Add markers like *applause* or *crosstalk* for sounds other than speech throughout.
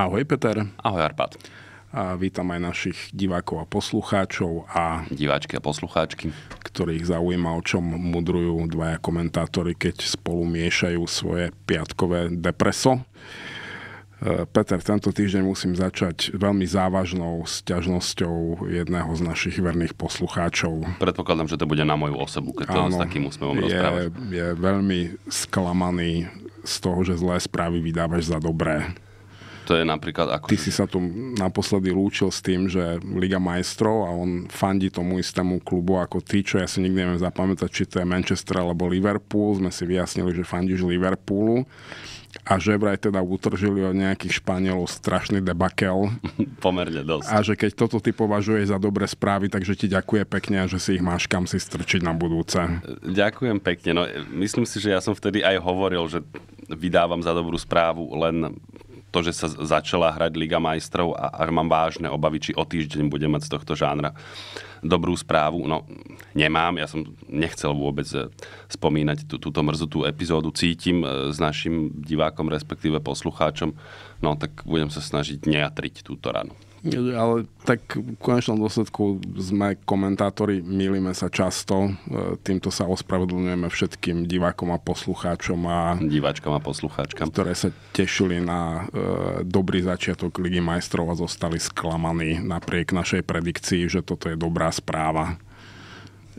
Ahoj Peter. Ahoj Arpad. A vítam aj našich divákov a poslucháčov a... Diváčky a poslucháčky. Ktorých zaujíma, o čom mudrujú dvaja komentátori, keď spolu miešajú svoje piatkové depreso. E, Peter, tento týždeň musím začať veľmi závažnou sťažnosťou jedného z našich verných poslucháčov. Predpokladám, že to bude na moju osobu, keď Áno, to s takým úsmevom je, Je veľmi sklamaný z toho, že zlé správy vydávaš za dobré to je napríklad ako... Ty si sa tu naposledy lúčil s tým, že Liga majstrov a on fandí tomu istému klubu ako ty, čo ja si nikdy neviem zapamätať, či to je Manchester alebo Liverpool. Sme si vyjasnili, že fandíš Liverpoolu a že vraj teda utržili od nejakých Španielov strašný debakel. *laughs* Pomerne dosť. A že keď toto ty považuješ za dobré správy, takže ti ďakuje pekne a že si ich máš kam si strčiť na budúce. Ďakujem pekne. No, myslím si, že ja som vtedy aj hovoril, že vydávam za dobrú správu len to, že sa začala hrať Liga majstrov a, a mám vážne obavy, či o týždeň budem mať z tohto žánra dobrú správu. No, nemám, ja som nechcel vôbec e, spomínať tú, túto mrzutú epizódu. Cítim e, s našim divákom, respektíve poslucháčom, no tak budem sa snažiť neatriť túto ranu. Ale tak v konečnom dôsledku sme komentátori, milíme sa často, e, týmto sa ospravedlňujeme všetkým divákom a poslucháčom a Diváčkom a poslucháčkam, ktoré sa tešili na e, dobrý začiatok Ligy majstrov a zostali sklamaní napriek našej predikcii, že toto je dobrá správa.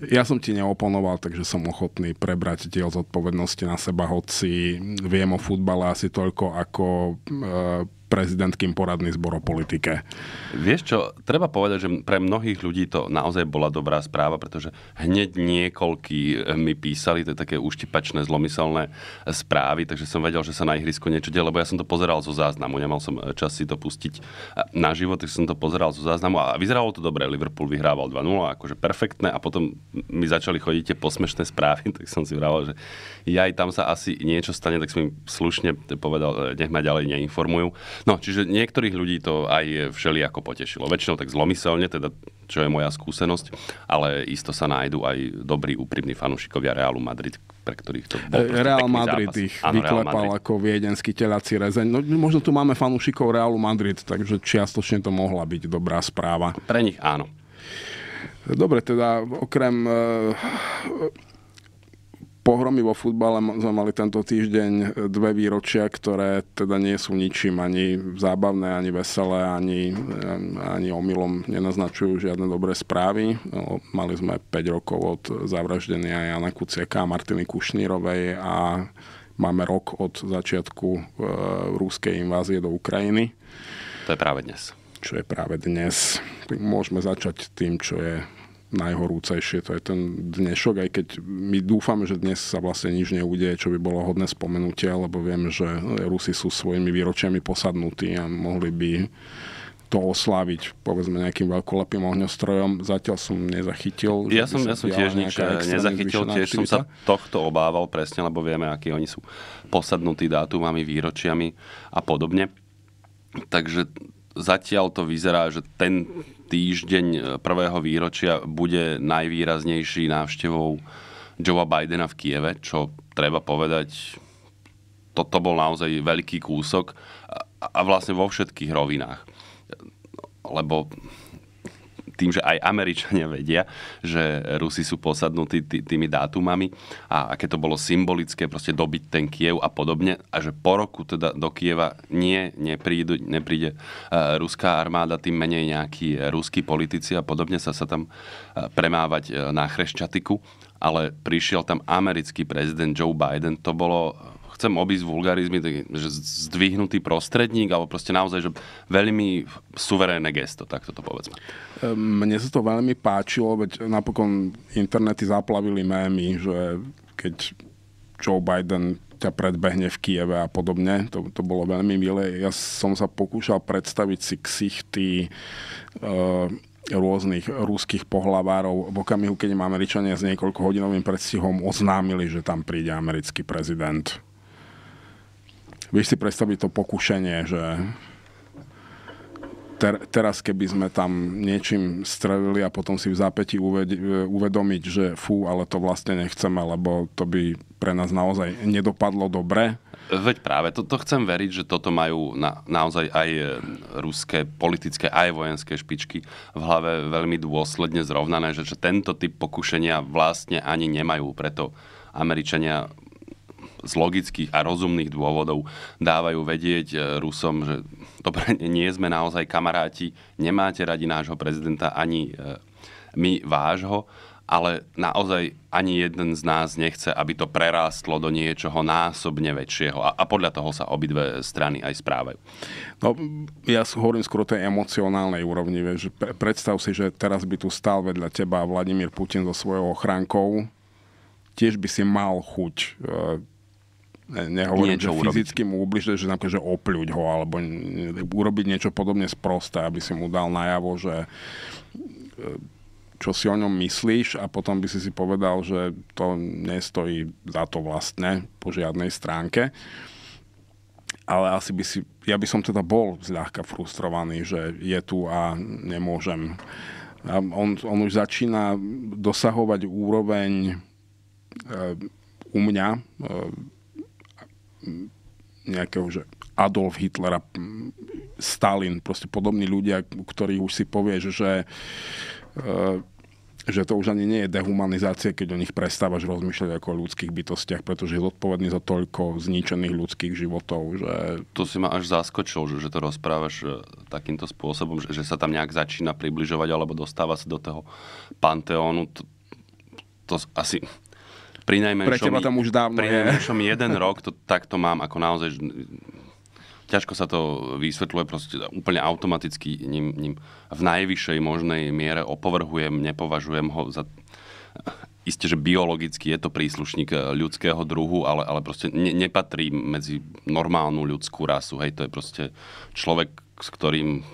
Ja som ti neoponoval, takže som ochotný prebrať diel zodpovednosti na seba, hoci viem o futbale asi toľko ako e, prezidentkým poradný zbor o politike. Vieš čo, treba povedať, že pre mnohých ľudí to naozaj bola dobrá správa, pretože hneď niekoľkí eh, mi písali, to je také uštipačné, zlomyselné eh, správy, takže som vedel, že sa na ihrisku niečo deje, lebo ja som to pozeral zo záznamu, nemal som eh, čas si to pustiť na život, tak som to pozeral zo záznamu a vyzeralo to dobre, Liverpool vyhrával 2-0, akože perfektné a potom mi začali chodiť tie posmešné správy, *laughs* tak som si vraval, že jaj, tam sa asi niečo stane, tak som im slušne povedal, e, nech ma ďalej neinformujú. No, čiže niektorých ľudí to aj všeli ako potešilo. Väčšinou tak zlomyselne, teda čo je moja skúsenosť, ale isto sa nájdú aj dobrí, úprimní fanúšikovia Realu Madrid, pre ktorých to bol e, Real Madrid ich ano, vyklepal Madrid. ako viedenský telací rezeň. No, no, možno tu máme fanúšikov Realu Madrid, takže čiastočne to mohla byť dobrá správa. Pre nich áno. Dobre, teda okrem e, pohromy vo futbale sme mali tento týždeň e, dve výročia, ktoré teda nie sú ničím ani zábavné, ani veselé, ani, ani omylom nenaznačujú žiadne dobré správy. Mali sme 5 rokov od zavraždenia Jana Kuciaka a Martiny Kušnírovej a máme rok od začiatku e, rúskej invázie do Ukrajiny. To je práve dnes. Čo je práve dnes. Môžeme začať tým, čo je najhorúcejšie. To je ten dnešok, aj keď my dúfame, že dnes sa vlastne nič neudeje, čo by bolo hodné spomenutia, lebo viem, že Rusi sú svojimi výročiami posadnutí a mohli by to osláviť, povedzme, nejakým veľkolepým ohňostrojom. Zatiaľ som nezachytil. Ja som, ja som tiež nič eh, nezachytil, tiež aktivita. som sa tohto obával presne, lebo vieme, akí oni sú posadnutí dátumami, výročiami a podobne. Takže zatiaľ to vyzerá, že ten týždeň e, prvého výročia bude najvýraznejší návštevou Joea Bidena v Kieve, čo treba povedať, toto bol naozaj veľký kúsok a, a vlastne vo všetkých rovinách. Lebo tým, že aj Američania vedia, že Rusi sú posadnutí tými dátumami a aké to bolo symbolické, proste dobiť ten Kiev a podobne a že po roku teda do Kieva nie, neprídu, nepríde e, ruská armáda, tým menej nejakí ruskí politici a podobne sa sa tam e, premávať e, na Chreščatiku ale prišiel tam americký prezident Joe Biden, to bolo chcem obísť vulgarizmy, tak že zdvihnutý prostredník, alebo proste naozaj, že veľmi suverénne gesto, tak toto povedzme. Mne sa to veľmi páčilo, veď napokon internety zaplavili mémy, že keď Joe Biden ťa predbehne v Kieve a podobne. To, to bolo veľmi milé. Ja som sa pokúšal predstaviť si ksichty e, rôznych ruských pohlavárov v okamihu, keď im Američania s niekoľko hodinovým predstihom oznámili, že tam príde americký prezident vieš si predstaviť to pokušenie, že ter, teraz keby sme tam niečím strelili a potom si v zápäti uved, uvedomiť, že fú, ale to vlastne nechceme, lebo to by pre nás naozaj nedopadlo dobre. Veď práve, to, to chcem veriť, že toto majú na, naozaj aj e, ruské politické, aj vojenské špičky v hlave veľmi dôsledne zrovnané, že, že tento typ pokušenia vlastne ani nemajú, preto Američania z logických a rozumných dôvodov dávajú vedieť e, Rusom, že dobre, *laughs* nie sme naozaj kamaráti, nemáte radi nášho prezidenta ani e, my vášho, ale naozaj ani jeden z nás nechce, aby to prerástlo do niečoho násobne väčšieho. A, a podľa toho sa obidve strany aj správajú. No, ja hovorím skôr o tej emocionálnej úrovni. Vieš. predstav si, že teraz by tu stál vedľa teba Vladimír Putin so svojou ochránkou. Tiež by si mal chuť e, nehovorím, niečo že urobiť. mu ubližiť, že napríklad, že opľuť ho, alebo urobiť niečo podobne sprosté, aby si mu dal najavo, že e, čo si o ňom myslíš a potom by si si povedal, že to nestojí za to vlastne po žiadnej stránke. Ale asi by si, ja by som teda bol zľahka frustrovaný, že je tu a nemôžem. A on, on už začína dosahovať úroveň e, u mňa e, nejakého, že Adolf Hitlera, Stalin, proste podobní ľudia, ktorí už si povie, že, že, e, že to už ani nie je dehumanizácia, keď o nich prestávaš rozmýšľať ako o ľudských bytostiach, pretože je zodpovedný za toľko zničených ľudských životov. Že... To si ma až zaskočil, že, že to rozprávaš e, takýmto spôsobom, že, že sa tam nejak začína približovať alebo dostáva sa do toho panteónu. To, to asi pri najmenšom, Pre teba tam už dávno pri najmenšom je. *laughs* jeden rok, to, takto mám ako naozaj, ťažko sa to vysvetľuje, proste úplne automaticky ním, ním v najvyššej možnej miere opovrhujem, nepovažujem ho za... Isté, že biologicky je to príslušník e, ľudského druhu, ale, ale proste ne, nepatrí medzi normálnu ľudskú rasu. Hej, to je proste človek, s ktorým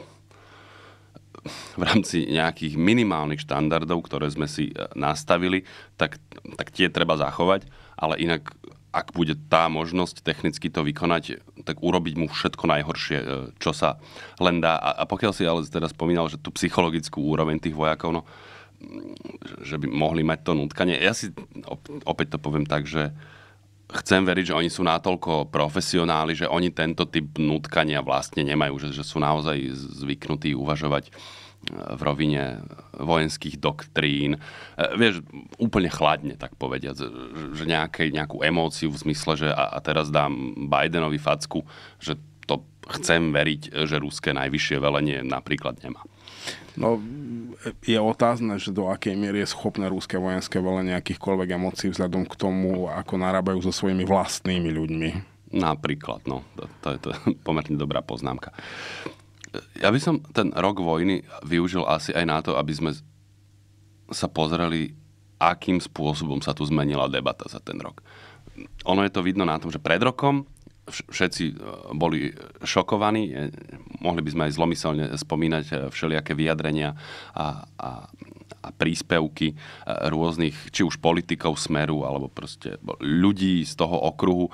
v rámci nejakých minimálnych štandardov, ktoré sme si e, nastavili, tak, tak tie treba zachovať, ale inak ak bude tá možnosť technicky to vykonať, tak urobiť mu všetko najhoršie, e, čo sa len dá. A, a pokiaľ si ale teraz spomínal, že tú psychologickú úroveň tých vojakov, no, že by mohli mať to nutkanie, ja si opäť to poviem tak, že uh, chcem veriť, že oni sú natoľko profesionáli, že oni tento typ nutkania vlastne nemajú, že, že sú naozaj zvyknutí uvažovať e, v rovine vojenských doktrín. E, vieš, úplne chladne, tak povediať, že nejaké, nejakú emóciu v zmysle, že a, a teraz dám Bidenovi facku, že to chcem veriť, že ruské najvyššie velenie napríklad nemá. No, je otázne, že do akej miery je schopné rúske vojenské veľa nejakýchkoľvek emócií vzhľadom k tomu, ako narábajú so svojimi vlastnými ľuďmi. Napríklad, no. To, to je to, *laughs* pomerne dobrá poznámka. Ja by som ten rok vojny využil asi aj na to, aby sme sa pozreli, akým spôsobom sa tu zmenila debata za ten rok. Ono je to vidno na tom, že pred rokom všetci e, boli šokovaní. E, mohli by sme aj zlomyselne spomínať e, všelijaké vyjadrenia a, a, a príspevky rôznych, či už politikov smeru, alebo proste ľudí z toho okruhu,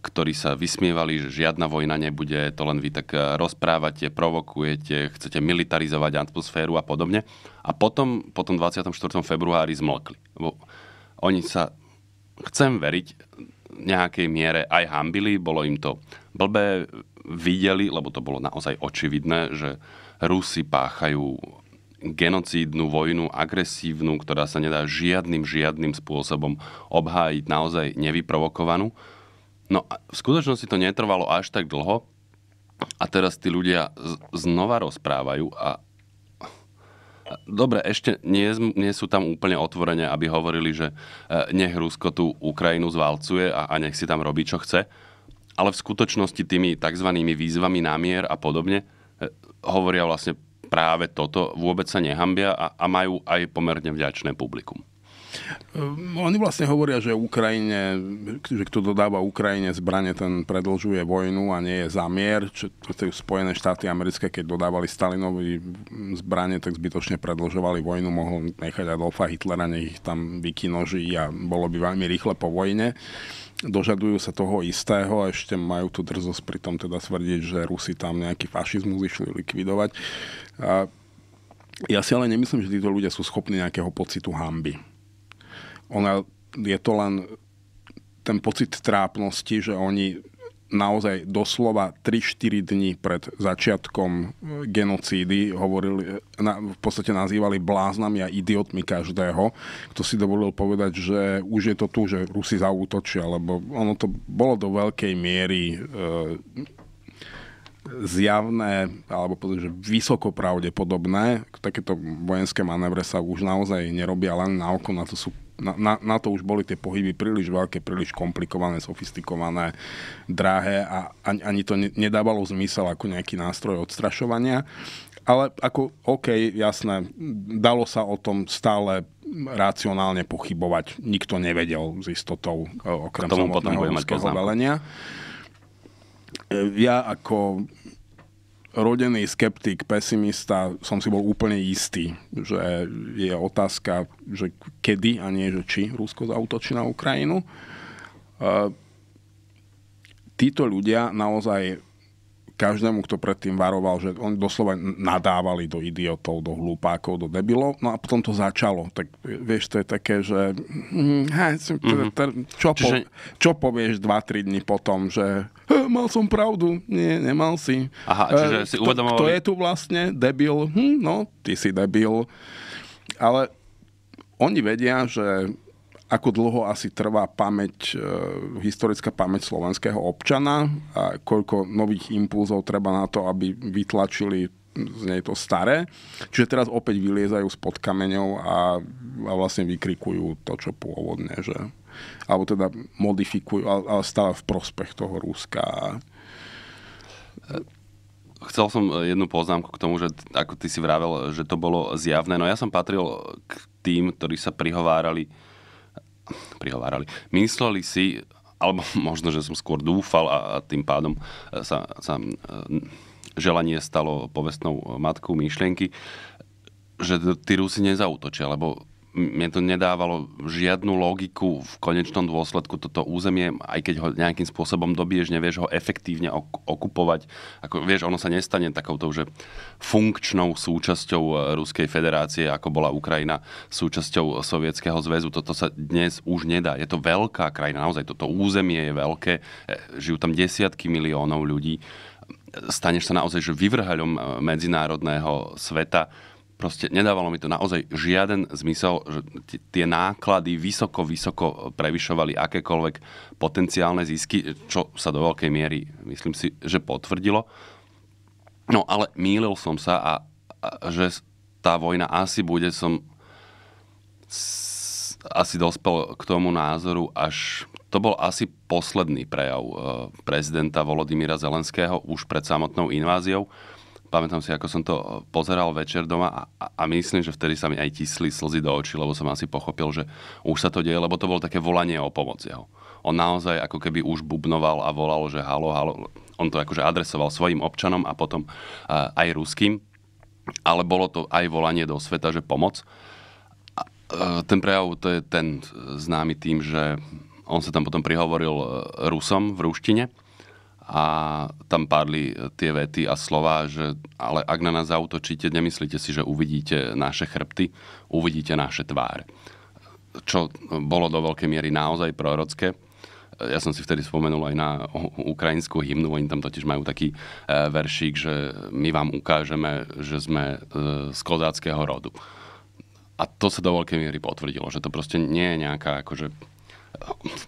ktorí sa vysmievali, že žiadna vojna nebude, to len vy tak rozprávate, provokujete, chcete militarizovať atmosféru a podobne. A potom, potom 24. februári zmlkli. Oni sa, chcem veriť, nejakej miere aj hambili, bolo im to blbé, videli, lebo to bolo naozaj očividné, že Rusi páchajú genocídnu vojnu, agresívnu, ktorá sa nedá žiadnym, žiadnym spôsobom obhájiť, naozaj nevyprovokovanú. No a v skutočnosti to netrvalo až tak dlho a teraz tí ľudia znova rozprávajú a dobre, ešte nie, nie sú tam úplne otvorene, aby hovorili, že e, nech Rusko tú Ukrajinu zvalcuje a, a nech si tam robí, čo chce. Ale v skutočnosti tými tzv. výzvami na mier a podobne e, hovoria vlastne práve toto, vôbec sa nehambia a, a majú aj pomerne vďačné publikum. Ehm, oni vlastne hovoria, že Ukrajine, že kto dodáva Ukrajine zbranie, ten predlžuje vojnu a nie je zamier. Čo to Spojené štáty americké, keď dodávali Stalinovi zbranie, tak zbytočne predlžovali vojnu, mohol nechať Adolfa Hitlera, nech ich tam vykinoží a bolo by veľmi rýchle po vojne. Dožadujú sa toho istého a ešte majú tu drzosť pri tom teda svrdiť, že Rusi tam nejaký fašizmus išli likvidovať. A ja si ale nemyslím, že títo ľudia sú schopní nejakého pocitu hamby ona, je to len ten pocit trápnosti, že oni naozaj doslova 3-4 dní pred začiatkom e, genocídy hovorili, na, v podstate nazývali bláznami a idiotmi každého, kto si dovolil povedať, že už je to tu, že Rusi zautočia, lebo ono to bolo do veľkej miery e, zjavné, alebo povedať, že vysoko pravdepodobné. Takéto vojenské manévre sa už naozaj nerobia len na oko, na to sú na, na, na to už boli tie pohyby príliš veľké, príliš komplikované, sofistikované, drahé a ani, ani to ne, nedávalo zmysel ako nejaký nástroj odstrašovania. Ale ako, OK, jasné, dalo sa o tom stále racionálne pochybovať. Nikto nevedel s istotou, e, okrem samotného ruského velenia. E, ja ako rodený skeptik, pesimista som si bol úplne istý, že je otázka, že kedy a nie, že či Rusko zautočí na Ukrajinu. E, títo ľudia naozaj každému, kto predtým varoval, že oni doslova nadávali do idiotov, do hlupákov, do debilov, no a potom to začalo. Tak vieš, to je také, že hm, mhm. čo, po, čo povieš 2-3 dní potom, že mal som pravdu, nie, nemal si. Aha, e, čiže si uvedomoval... Kto je tu vlastne debil? Hm, no, ty si debil. Ale oni vedia, že ako dlho asi trvá pamäť, e, historická pamäť slovenského občana a koľko nových impulzov treba na to, aby vytlačili z nej to staré. Čiže teraz opäť vyliezajú spod kameňov a, a vlastne vykrikujú to, čo pôvodne, že alebo teda modifikujú, ale stále v prospech toho Ruska. E, chcel som jednu poznámku k tomu, že ako ty si vravel, že to bolo zjavné. No ja som patril k tým, ktorí sa prihovárali prihovárali. Mysleli si, alebo *laughs* možno, že som skôr dúfal a tým pádom e, sa, sa e, želanie stalo povestnou matkou myšlienky, že tí Rusi nezautočia, lebo mne to nedávalo žiadnu logiku v konečnom dôsledku toto územie, aj keď ho nejakým spôsobom dobiješ, nevieš ho efektívne ok- okupovať. Ako, vieš, ono sa nestane takouto že funkčnou súčasťou e, Ruskej federácie, ako bola Ukrajina súčasťou Sovietskeho zväzu. Toto sa dnes už nedá. Je to veľká krajina, naozaj toto územie je veľké, e, žijú tam desiatky miliónov ľudí. Staneš sa naozaj že vyvrhaľom e, medzinárodného sveta proste nedávalo mi to naozaj žiaden zmysel, že tie náklady vysoko, vysoko prevyšovali akékoľvek potenciálne zisky, čo sa do veľkej miery, myslím si, že potvrdilo. No ale mýlil som sa a, a že tá vojna asi bude, som s, asi dospel k tomu názoru až to bol asi posledný prejav eh, prezidenta Volodymyra Zelenského už pred samotnou inváziou pamätám si, ako som to pozeral večer doma a, a myslím, že vtedy sa mi aj tisli slzy do očí, lebo som asi pochopil, že už sa to deje, lebo to bolo také volanie o pomoc jeho. On naozaj ako keby už bubnoval a volal, že halo, halo. On to akože adresoval svojim občanom a potom uh, aj ruským, ale bolo to aj volanie do sveta, že pomoc. A, uh, ten prejav to je ten známy tým, že on sa tam potom prihovoril e, Rusom v ruštine a tam padli e, tie vety a slova, že ale ak na nás zautočíte, nemyslíte si, že uvidíte naše chrbty, uvidíte naše tváre. Čo e, bolo do veľkej miery naozaj prorocké. E, ja som si vtedy spomenul aj na ukrajinskú hymnu, oni tam totiž majú taký veršík, že my vám ukážeme, že sme z kozáckého rodu. A to sa do veľkej miery potvrdilo, že to proste nie je nejaká akože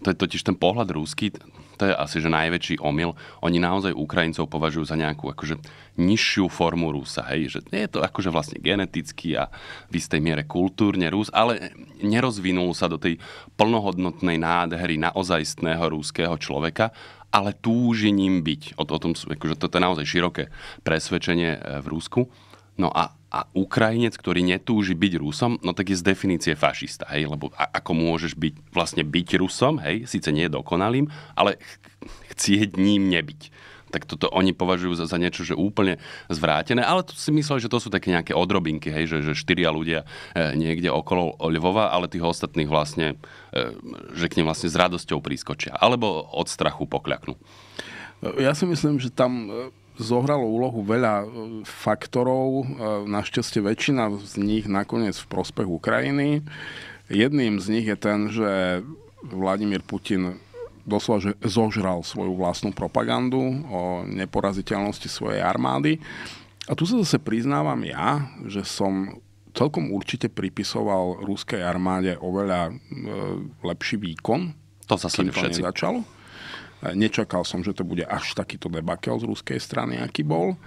to je totiž ten pohľad rúsky, to je asi že najväčší omyl. Oni naozaj Ukrajincov považujú za nejakú akože nižšiu formu Rusa. Hej? Že je to akože vlastne geneticky a v istej miere kultúrne Rus, ale nerozvinul sa do tej plnohodnotnej nádhery naozajstného rúského človeka, ale túži ním byť. O, o tom, akože to je naozaj široké presvedčenie e, v Rusku. No a a Ukrajinec, ktorý netúži byť Rusom, no tak je z definície fašista, hej, lebo ako môžeš byť, vlastne byť Rusom, hej, síce nie je dokonalým, ale ch- chcieť ním nebyť. Tak toto oni považujú za, za niečo, že úplne zvrátené, ale tu si mysleli, že to sú také nejaké odrobinky, hej, že, že štyria ľudia e, niekde okolo Lvova, ale tých ostatných vlastne, e, že k nim vlastne s radosťou prískočia, alebo od strachu pokľaknú. Ja si myslím, že tam e zohralo úlohu veľa e, faktorov, e, našťastie väčšina z nich nakoniec v prospech Ukrajiny. Jedným z nich je ten, že Vladimír Putin doslova že zožral svoju vlastnú propagandu o neporaziteľnosti svojej armády. A tu sa zase priznávam ja, že som celkom určite pripisoval ruskej armáde oveľa e, lepší výkon. To zase kým to všetci. nezačalo. Nečakal som, že to bude až takýto debakel z ruskej strany, aký bol. E,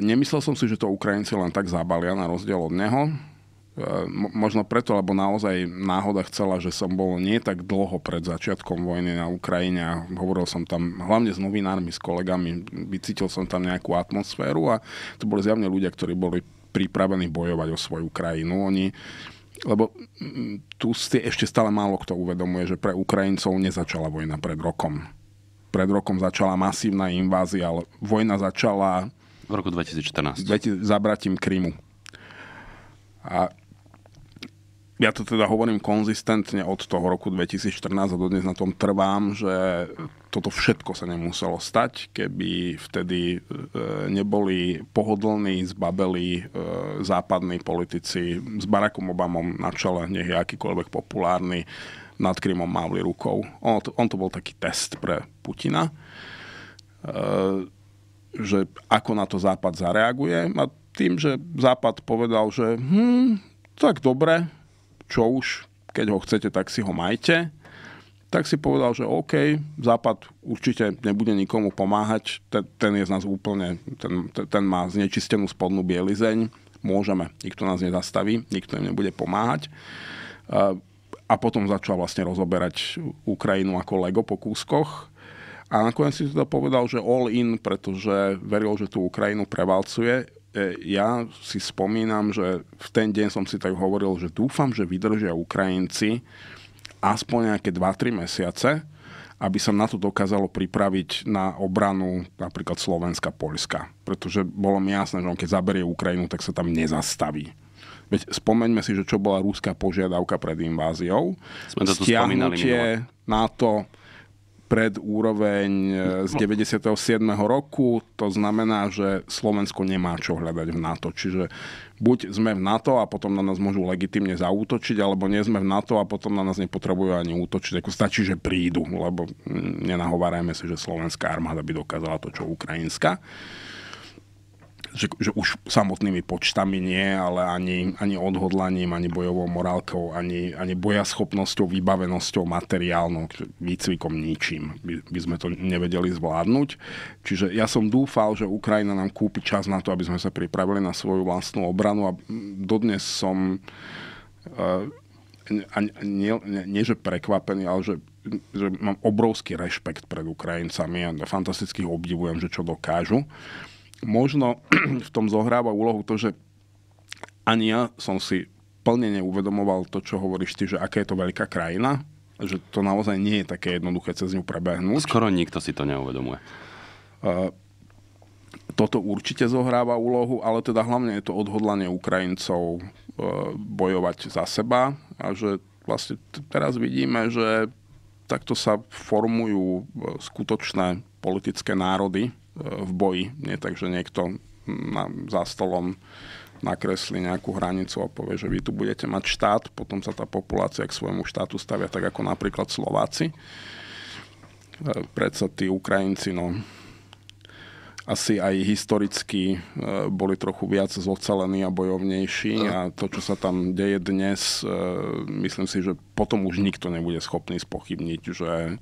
nemyslel som si, že to Ukrajinci len tak zabalia na rozdiel od neho. E, možno preto, lebo naozaj náhoda chcela, že som bol nie tak dlho pred začiatkom vojny na Ukrajine a hovoril som tam hlavne s novinármi, s kolegami, vycítil som tam nejakú atmosféru a to boli zjavne ľudia, ktorí boli pripravení bojovať o svoju krajinu. Oni lebo mm, tu si ešte stále málo kto uvedomuje, že pre Ukrajincov nezačala vojna pred rokom. Pred rokom začala masívna invázia, ale vojna začala... V roku 2014. Zabratím Krymu. A ja to teda hovorím konzistentne od toho roku 2014 a dodnes na tom trvám, že toto všetko sa nemuselo stať, keby vtedy e, neboli pohodlní, zbabeli e, západní politici s Barackom Obamom na čele, nech je akýkoľvek populárny, nad Krymom mávli rukou. On to, on to bol taký test pre Putina, e, že ako na to Západ zareaguje a tým, že Západ povedal, že hm, tak dobre, čo už, keď ho chcete, tak si ho majte, tak si povedal, že OK, Západ určite nebude nikomu pomáhať, ten, ten je z nás úplne, ten, ten má znečistenú spodnú bielizeň, môžeme, nikto nás nezastaví, nikto im nebude pomáhať. A potom začal vlastne rozoberať Ukrajinu ako Lego po kúskoch. A nakoniec si teda povedal, že all in, pretože veril, že tú Ukrajinu prevalcuje e, ja si spomínam, že v ten deň som si tak hovoril, že dúfam, že vydržia Ukrajinci, aspoň nejaké 2-3 mesiace, aby sa na to dokázalo pripraviť na obranu napríklad Slovenska, Polska. Pretože bolo mi jasné, že on keď zaberie Ukrajinu, tak sa tam nezastaví. Veď spomeňme si, že čo bola rúská požiadavka pred inváziou. Sme to tu spomínali. NATO, pred úroveň e, z 97. No. roku. To znamená, že Slovensko nemá čo hľadať v NATO. Čiže buď sme v NATO a potom na nás môžu legitimne zaútočiť, alebo nie sme v NATO a potom na nás nepotrebujú ani útočiť. Ako stačí, že prídu, lebo nenahovárajme si, že slovenská armáda by dokázala to, čo ukrajinská že, že už samotnými počtami nie, ale ani, ani odhodlaním, ani bojovou morálkou, ani, ani bojaschopnosťou, vybavenosťou materiálnou, výcvikom ničím by, by sme to nevedeli zvládnuť. Čiže ja som dúfal, že Ukrajina nám kúpi čas na to, aby sme sa pripravili na svoju vlastnú obranu a dodnes som... Uh, a nie, nie, nie, že prekvapený, ale že že mám obrovský rešpekt pred Ukrajincami a fantasticky obdivujem, že čo dokážu možno *clears throat* v tom zohráva úlohu to, že ani ja som si plne neuvedomoval to, čo hovoríš ty, že aká je to veľká krajina, že to naozaj nie je také jednoduché cez ňu prebehnúť. Skoro nikto si to neuvedomuje. Uh, toto určite zohráva úlohu, ale teda hlavne je to odhodlanie Ukrajincov uh, bojovať za seba a že vlastne teraz vidíme, že takto sa formujú eh, skutočné politické národy v boji. Nie tak, že niekto na, za stolom nakreslí nejakú hranicu a povie, že vy tu budete mať štát, potom sa tá populácia k svojmu štátu stavia tak ako napríklad Slováci. E, predsa tí Ukrajinci, no asi aj historicky e, boli trochu viac zocelení a bojovnejší a to, čo sa tam deje dnes, e, myslím si, že potom už nikto nebude schopný spochybniť, že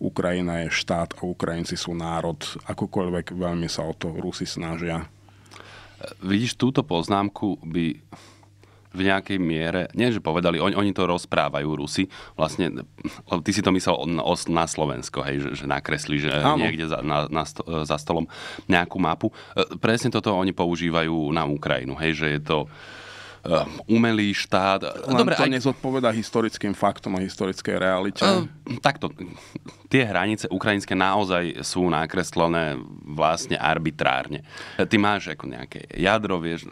Ukrajina je štát a Ukrajinci sú národ. Akokoľvek veľmi sa o to Rusi snažia. Vidíš, túto poznámku by v nejakej miere, nie že povedali, oni, oni to rozprávajú Rusi, vlastne, ty si to myslel na Slovensko, hej, že, že nakresli, že Áno. niekde za, na, na sto, za stolom nejakú mapu. E, presne toto oni používajú na Ukrajinu, hej, že je to Eh, umelý štát. Eh, len Dobre, to aj... nezodpoveda historickým faktom a historickej realite. Uh, takto, tie hranice ukrajinské naozaj sú nakreslené vlastne arbitrárne. Ty máš ako nejaké jadro, vieš,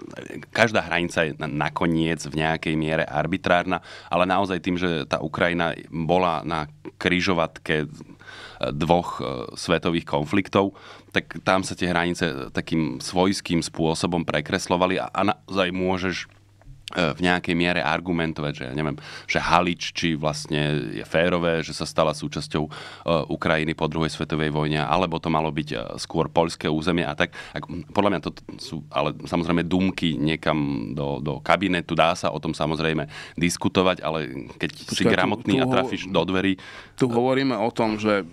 každá hranica je nakoniec v nejakej miere arbitrárna, ale naozaj tým, že tá Ukrajina bola na kryžovatke dvoch svetových konfliktov, tak tam sa tie hranice takým svojským spôsobom prekreslovali a, a naozaj môžeš E, v nejakej miere argumentovať, že ja neviem, že Halič, či vlastne je férové, že sa stala súčasťou e, Ukrajiny po druhej svetovej vojne, alebo to malo byť e, skôr poľské územie a tak. Ak, podľa mňa to sú, ale samozrejme, dumky niekam do, do kabinetu, dá sa o tom samozrejme diskutovať, ale keď Počkej, si gramotný tu, tu a trafíš ho, do dverí... Tu hovoríme o tom, že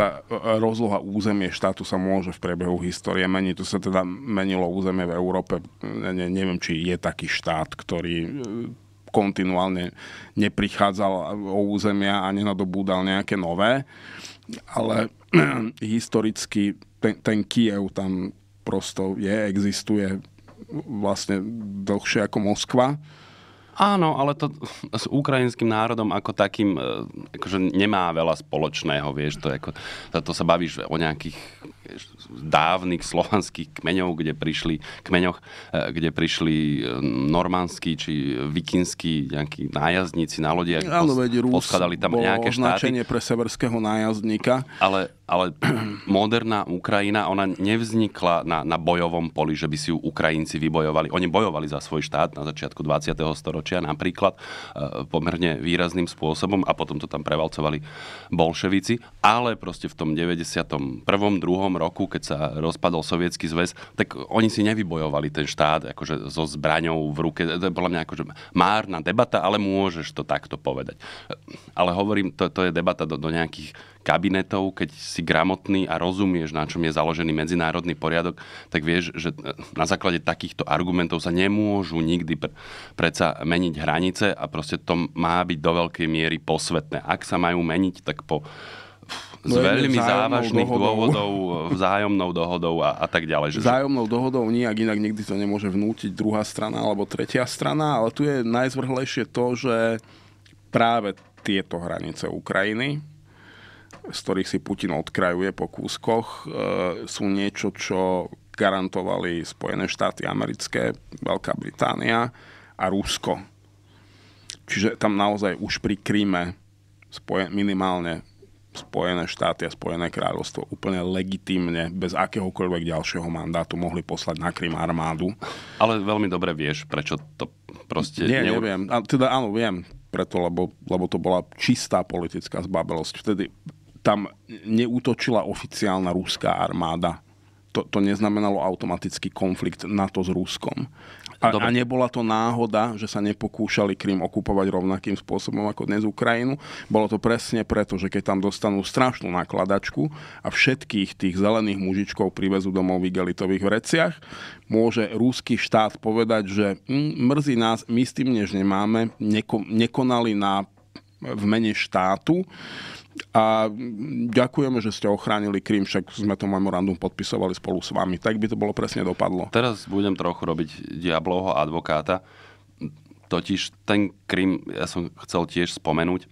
tá e, rozloha územie štátu sa môže v priebehu histórie meniť. To sa teda menilo územie v Európe. Ne, neviem, či je taký štát, ktorý e, kontinuálne neprichádzal o územia a nenadobúdal nejaké nové. Ale *clears throat* historicky ten, ten Kiev tam prosto je, existuje vlastne dlhšie ako Moskva Áno, ale to s ukrajinským národom ako takým e, akože nemá veľa spoločného, vieš, to, ako, to sa bavíš o nejakých dávnych slovanských kmeňov, kde prišli, kmeňoch, e, kde prišli e, normanskí či vikinskí nejakí nájazdníci na lodiach. Áno, veď poskladali tam nejaké štáty. pre severského nájazdníka. Ale, ale *clears throat* moderná Ukrajina, ona nevznikla na, na bojovom poli, že by si ju Ukrajinci vybojovali. Oni bojovali za svoj štát na začiatku 20. storočia napríklad e, pomerne výrazným spôsobom a potom to tam prevalcovali bolševici, ale proste v tom 91. 2 roku, keď sa rozpadol sovietský zväz, tak oni si nevybojovali ten štát akože so zbraňou v ruke. To je podľa mňa akože márna debata, ale môžeš to takto povedať. Ale hovorím, to, to je debata do, do nejakých kabinetov, keď si gramotný a rozumieš, na čom je založený medzinárodný poriadok, tak vieš, že na základe takýchto argumentov sa nemôžu nikdy pr- predsa meniť hranice a proste to má byť do veľkej miery posvetné. Ak sa majú meniť, tak po s no, veľmi závažných dohodou. dôvodov, vzájomnou dohodou a, a tak ďalej. Že... Vzájomnou dohodou nijak inak nikdy to nemôže vnútiť druhá strana alebo tretia strana, ale tu je najzvrhlejšie to, že práve tieto hranice Ukrajiny, z ktorých si Putin odkrajuje po kúskoch, e, sú niečo, čo garantovali Spojené štáty americké, Veľká Británia a Rusko. Čiže tam naozaj už pri Kríme minimálne Spojené štáty a Spojené kráľovstvo úplne legitimne, bez akéhokoľvek ďalšieho mandátu, mohli poslať na Krym armádu. Ale veľmi dobre vieš, prečo to proste... Nie, neur... neviem. A, teda áno, viem. Preto, lebo, lebo to bola čistá politická zbabelosť. Vtedy tam neútočila oficiálna ruská armáda. To, to neznamenalo automaticky konflikt NATO s Ruskom. A, A nebola to náhoda, že sa nepokúšali Krym okupovať rovnakým spôsobom ako dnes Ukrajinu. Bolo to presne preto, že keď tam dostanú strašnú nakladačku a všetkých tých zelených mužičkov privezú domov v igelitových vreciach, môže rúský štát povedať, že mm, mrzí nás, my s tým než nemáme, neko, nekonali na v mene štátu a ďakujeme, že ste ochránili Krym, však sme to memorandum podpisovali spolu s vami. Tak by to bolo presne dopadlo. Teraz budem trochu robiť diabloho advokáta. Totiž ten Krym, ja som chcel tiež spomenúť,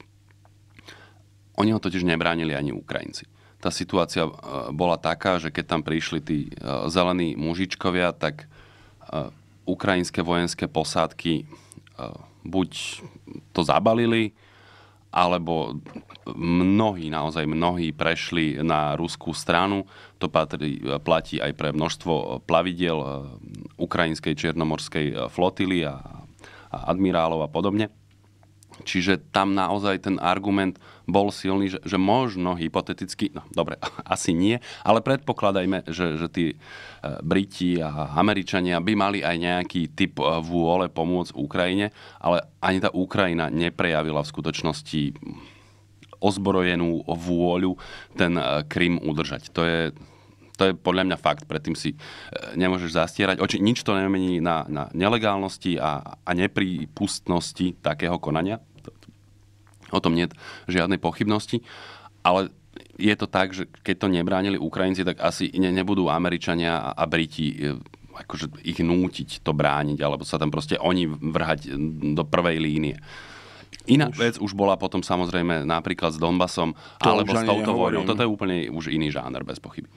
oni ho totiž nebránili ani Ukrajinci. Tá situácia e, bola taká, že keď tam prišli tí e, zelení mužičkovia, tak e, ukrajinské vojenské posádky buď to zabalili, alebo mnohí, naozaj mnohí prešli na ruskú stranu. To patrí, platí aj pre množstvo plavidiel eh, ukrajinskej čiernomorskej eh, flotily a, a admirálov a podobne. Čiže tam naozaj ten argument bol silný, že, že možno hypoteticky, no dobre, *laughs* asi nie, ale predpokladajme, že, že tí eh, Briti a Američania by mali aj nejaký typ vôle pomôcť Ukrajine, ale ani tá Ukrajina neprejavila v skutočnosti ozbrojenú vôľu ten e, Krym udržať. To je, to je podľa mňa fakt, predtým si e, nemôžeš zastierať. Oči, nič to nemení na, na nelegálnosti a, a neprípustnosti takého konania. O tom nie je žiadnej pochybnosti. Ale je to tak, že keď to nebránili Ukrajinci, tak asi ne, nebudú Američania a, a Briti e, akože ich nútiť to brániť, alebo sa tam proste oni vrhať do prvej línie. Iná už... vec už bola potom samozrejme napríklad s Donbasom to alebo s touto vojnou. Toto je úplne už iný žáner, bez pochyby.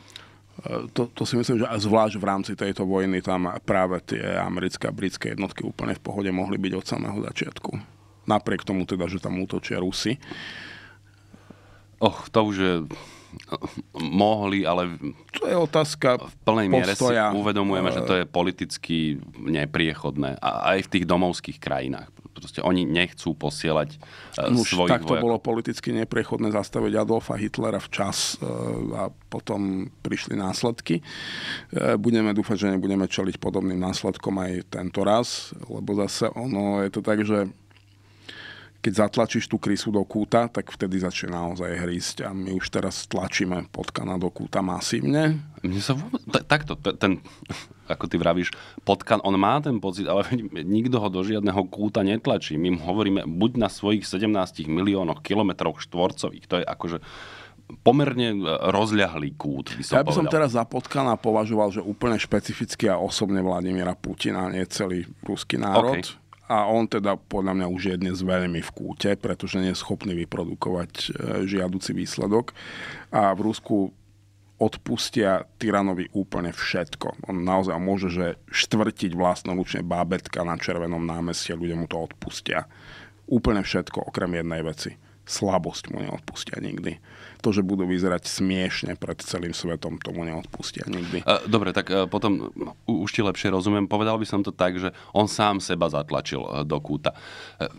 E, to, to si myslím, že zvlášť v rámci tejto vojny tam práve tie americké a britské jednotky úplne v pohode mohli byť od samého začiatku. Napriek tomu teda, že tam útočia Rusy. Och, to už je mohli, ale... To je otázka V plnej miere postoja. si uvedomujeme, že to e, je politicky nepriechodné. A aj v tých domovských krajinách proste oni nechcú posielať uh, e, Nuž, svojich tak to vojakov. bolo politicky neprechodné zastaviť Adolfa Hitlera včas uh, a potom prišli následky. Uh, budeme dúfať, že nebudeme čeliť podobným následkom aj tento raz, lebo zase ono je to tak, že keď zatlačíš tú krysu do kúta, tak vtedy začne naozaj hrísť a my už teraz tlačíme potkana do kúta masívne. Mne sa vôbec, t- takto, t- ten, *laughs* ako ty vravíš, potkan, on má ten pocit, ale *laughs* nikto ho do žiadneho kúta netlačí. My mu hovoríme buď na svojich 17 miliónoch kilometroch štvorcových, to je akože pomerne e, rozľahlý kút. By som ja by som povedal. teraz za Potkana považoval, že úplne špecificky a osobne Vladimíra Putina, nie celý ruský národ. Okay a on teda podľa mňa už je dnes veľmi v kúte, pretože nie je schopný vyprodukovať e, žiaduci výsledok. A v Rusku odpustia tyranovi úplne všetko. On naozaj môže, že štvrtiť vlastnoručne bábetka na Červenom námestí, ľudia mu to odpustia. Úplne všetko, okrem jednej veci. Slabosť mu neodpustia nikdy to, že budú vyzerať smiešne pred celým svetom, tomu neodpustia nikdy. E, dobre, tak e, potom už ti lepšie rozumiem. Povedal by som to tak, že on sám seba zatlačil e, do kúta.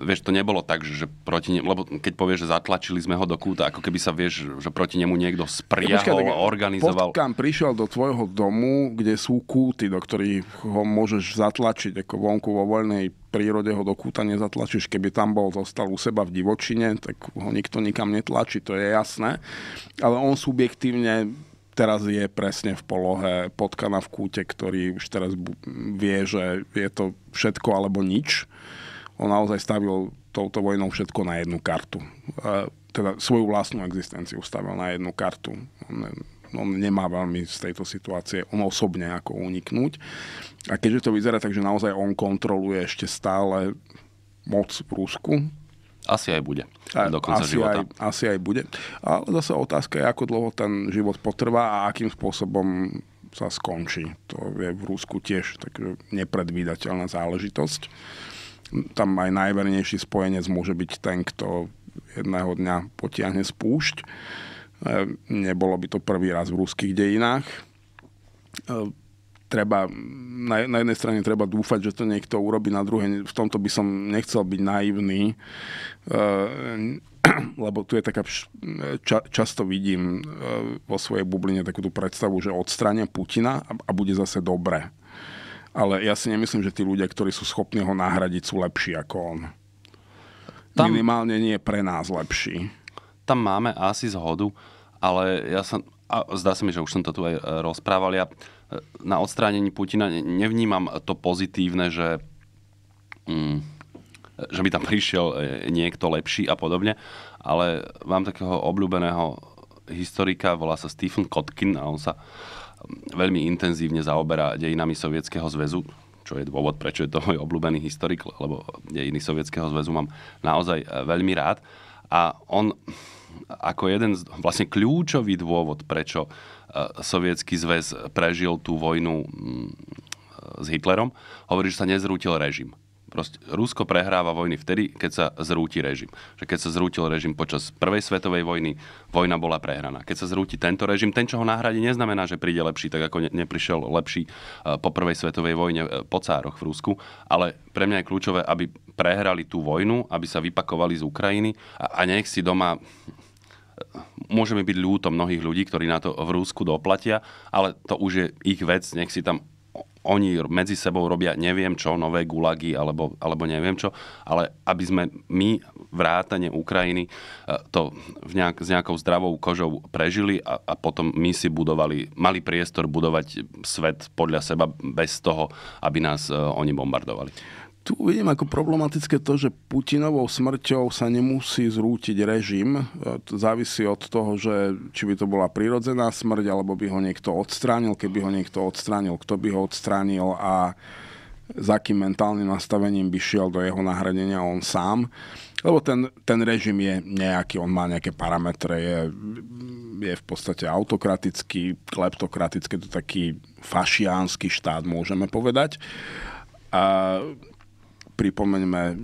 Vieš, to nebolo tak, že proti ne- lebo keď povieš, že zatlačili sme ho do kúta, ako keby sa vieš, že proti nemu niekto spriahol, ja, organizoval. Potkám prišiel do tvojho domu, kde sú kúty, do ktorých ho môžeš zatlačiť ako vonku vo voľnej prírode ho do kúta nezatlačíš. Keby tam bol, zostal u seba v divočine, tak ho nikto nikam netlačí, to je jasné. Ale on subjektívne teraz je presne v polohe potkana v kúte, ktorý už teraz vie, že je to všetko alebo nič. On naozaj stavil touto vojnou všetko na jednu kartu. E, teda svoju vlastnú existenciu stavil na jednu kartu. On on no, nemá veľmi z tejto situácie on osobne ako uniknúť. A keďže to vyzerá tak, že naozaj on kontroluje ešte stále moc v Rusku, asi aj bude do konca asi života. Aj, asi aj bude. Ale zase otázka je, ako dlho ten život potrvá a akým spôsobom sa skončí. To je v Rusku tiež tak nepredvídateľná záležitosť. Tam aj najvernejší spojenec môže byť ten, kto jedného dňa potiahne spúšť. púšť E, nebolo by to prvý raz v ruských dejinách. E, treba, na, jednej strane treba dúfať, že to niekto urobí, na druhej, v tomto by som nechcel byť naivný, e, *clears throat* lebo tu je taká, často vidím vo svojej bubline takúto predstavu, že odstrania Putina a, a bude zase dobre. Ale ja si nemyslím, že tí ľudia, ktorí sú schopní ho nahradiť, sú lepší ako on. Tam... Minimálne nie je pre nás lepší tam máme asi zhodu ale ja sa, a zdá sa mi, že už som to tu aj e, rozprával, ja e, na odstránení Putina nevnímam to pozitívne, že, mm, že by tam prišiel e, niekto lepší a podobne, ale mám takého obľúbeného historika, volá sa Stephen Kotkin a on sa mm, veľmi intenzívne zaoberá dejinami Sovietskeho zväzu, čo je dôvod, prečo je to môj obľúbený historik, lebo dejiny Sovietskeho zväzu mám naozaj veľmi rád. A on ako jeden z, vlastne kľúčový dôvod, prečo e, sovietský zväz prežil tú vojnu mm, e, s Hitlerom, hovorí, že sa nezrútil režim. Proste Rusko prehráva vojny vtedy, keď sa zrúti režim. Že keď sa zrútil režim počas Prvej svetovej vojny, vojna bola prehraná. Keď sa zrúti tento režim, ten, čo ho nahradí, neznamená, že príde lepší, tak ako ne- neprišiel lepší e, po Prvej svetovej vojne po cároch v Rusku, ale pre mňa je kľúčové, aby prehrali tú vojnu, aby sa vypakovali z Ukrajiny a, a nech si doma môžeme byť ľúto mnohých ľudí, ktorí na to v Rúsku doplatia, ale to už je ich vec, nech si tam oni medzi sebou robia neviem čo, nové gulagy alebo, alebo neviem čo, ale aby sme my vrátane Ukrajiny e, to v nejak, s nejakou zdravou kožou prežili a, a potom my si budovali, mali priestor budovať svet podľa seba bez toho, aby nás e, oni bombardovali. Tu vidím ako problematické to, že Putinovou smrťou sa nemusí zrútiť režim. E, to závisí od toho, že či by to bola prírodzená smrť, alebo by ho niekto odstránil. Keby ho niekto odstránil, kto by ho odstránil a za akým mentálnym nastavením by šiel do jeho nahradenia on sám. Lebo ten, ten režim je nejaký, on má nejaké parametre, je, je v podstate autokratický, kleptokratický, to taký fašiánsky štát, môžeme povedať. A pripomeňme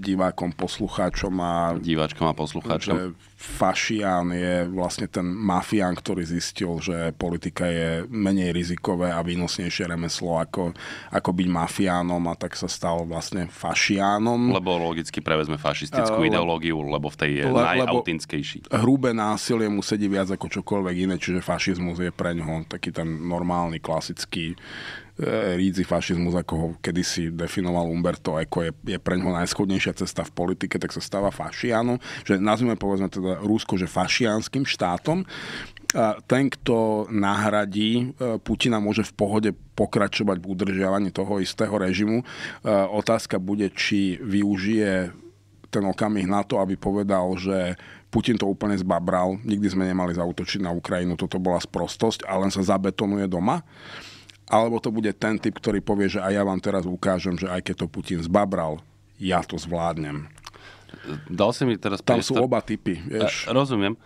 divákom, poslucháčom a... Diváčkom a poslucháčom. Že Fašián je vlastne ten mafián, ktorý zistil, že politika je menej rizikové a výnosnejšie remeslo ako, ako byť mafiánom a tak sa stal vlastne fašiánom. Lebo logicky prevezme fašistickú uh, ideológiu, lebo v tej je le, najautinskejší. Hrubé násilie mu sedí viac ako čokoľvek iné, čiže fašizmus je pre ňoho taký ten normálny, klasický E, rídzi fašizmus, ako ho kedysi definoval Umberto ako je, je pre ňoho najschodnejšia cesta v politike, tak sa stáva fašiano. že nazvime povedzme teda Rusko, že fašianským štátom ten, kto nahradí e, Putina, môže v pohode pokračovať v udržiavaní toho istého režimu. E, otázka bude, či využije ten okamih na to, aby povedal, že Putin to úplne zbabral, nikdy sme nemali zautočiť na Ukrajinu, toto bola sprostosť a len sa zabetonuje doma alebo to bude ten typ, ktorý povie, že aj ja vám teraz ukážem, že aj keď to Putin zbabral, ja to zvládnem. Dal si mi teraz Tam priestor... sú oba typy, vieš. E, rozumiem.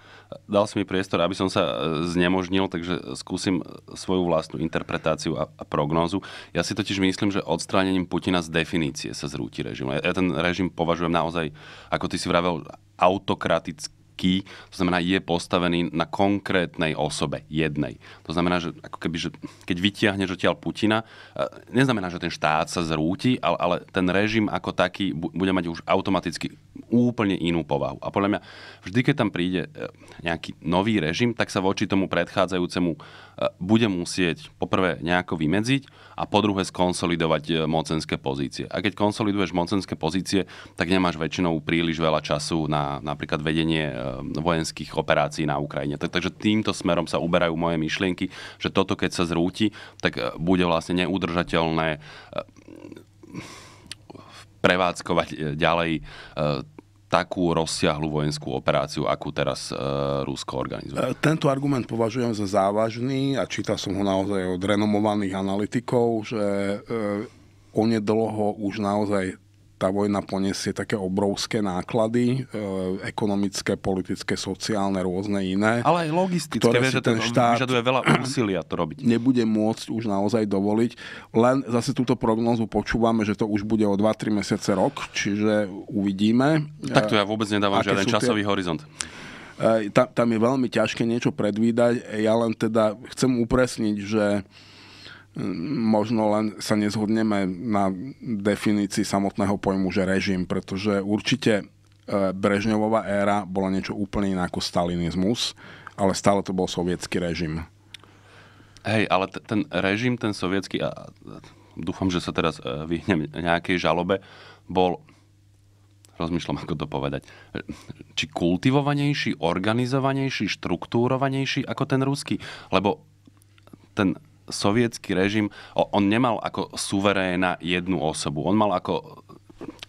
Dal si mi priestor, aby som sa e, znemožnil, takže skúsim e, svoju vlastnú interpretáciu a, a prognózu. Ja si totiž myslím, že odstránením Putina z definície sa zrúti režim. Ja ten režim považujem naozaj, ako ty si vravel, autokratický vedecký, to znamená, je postavený na konkrétnej osobe, jednej. To znamená, že ako keby, že keď vytiahneš odtiaľ Putina, e, neznamená, že ten štát sa zrúti, ale, ale ten režim ako taký bude mať už automaticky úplne inú povahu. A podľa mňa, vždy, keď tam príde e, nejaký nový režim, tak sa voči tomu predchádzajúcemu e, bude musieť poprvé nejako vymedziť a po druhé skonsolidovať e, mocenské pozície. A keď konsoliduješ mocenské pozície, tak nemáš väčšinou príliš veľa času na napríklad vedenie vojenských operácií na Ukrajine. Tak, takže týmto smerom sa uberajú moje myšlienky, že toto keď sa zrúti, tak bude vlastne neudržateľné prevádzkovať e, ďalej e, takú rozsiahlu vojenskú operáciu, akú teraz e, Rusko organizuje. E, tento argument považujem za závažný a čítal som ho naozaj od renomovaných analytikov, že e, onedlho už naozaj tá vojna poniesie také obrovské náklady, e, ekonomické, politické, sociálne, rôzne iné. Ale aj logistické, ktoré vieš, že ten štát vyžaduje veľa *clears throat* úsilia to robiť. Nebude môcť už naozaj dovoliť. Len zase túto prognozu počúvame, že to už bude o 2-3 mesiace rok, čiže uvidíme. E, tak to ja vôbec nedávam žiaden časový tie... horizont e, tam, tam je veľmi ťažké niečo predvídať. Ja len teda chcem upresniť, že možno len sa nezhodneme na definícii samotného pojmu, že režim, pretože určite e, Brežňovová éra bola niečo úplne iné ako stalinizmus, ale stále to bol sovietský režim. Hej, ale t- ten režim, ten sovietský, a dúfam, že sa teraz e, vyhnem nejakej žalobe, bol, rozmýšľam, ako to povedať, či kultivovanejší, organizovanejší, štruktúrovanejší ako ten ruský. Lebo ten sovietský režim, on nemal ako suveréna jednu osobu. On mal ako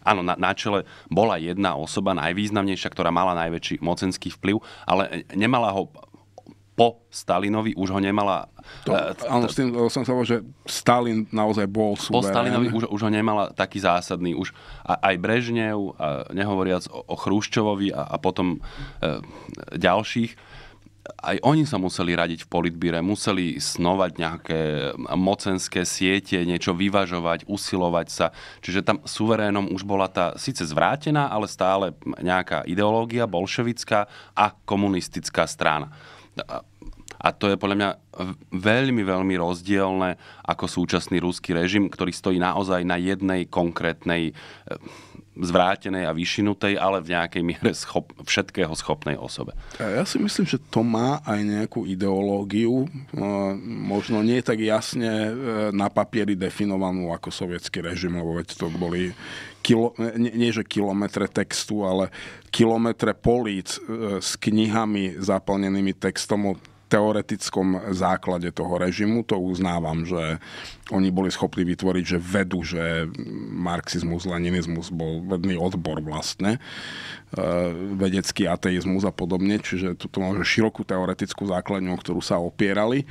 Áno, na, na čele bola jedna osoba, najvýznamnejšia, ktorá mala najväčší mocenský vplyv, ale nemala ho po Stalinovi už ho nemala... To, eh, áno, s tým som sa že Stalin naozaj bol suverén. Po Stalinovi už, už ho nemala taký zásadný. Už aj Brežnev, a nehovoriac o, o Chruščovovi a, a potom e, ďalších aj oni sa museli radiť v politbíre, museli snovať nejaké mocenské siete, niečo vyvažovať, usilovať sa. Čiže tam suverénom už bola tá síce zvrátená, ale stále nejaká ideológia bolševická a komunistická strana. A to je podľa mňa veľmi, veľmi rozdielne ako súčasný ruský režim, ktorý stojí naozaj na jednej konkrétnej zvrátenej a vyšinutej, ale v nejakej miere schop, všetkého schopnej osobe. Ja si myslím, že to má aj nejakú ideológiu, e, možno nie tak jasne e, na papieri definovanú ako sovietský režim, lebo veď to boli kilo, nie, nie že kilometre textu, ale kilometre políc e, s knihami zaplnenými textom o teoretickom základe toho režimu, to uznávam, že oni boli schopní vytvoriť, že vedú, že marxizmus, leninizmus bol vedný odbor vlastne, e, vedecký ateizmus a podobne, čiže tu máme širokú teoretickú základňu, o ktorú sa opierali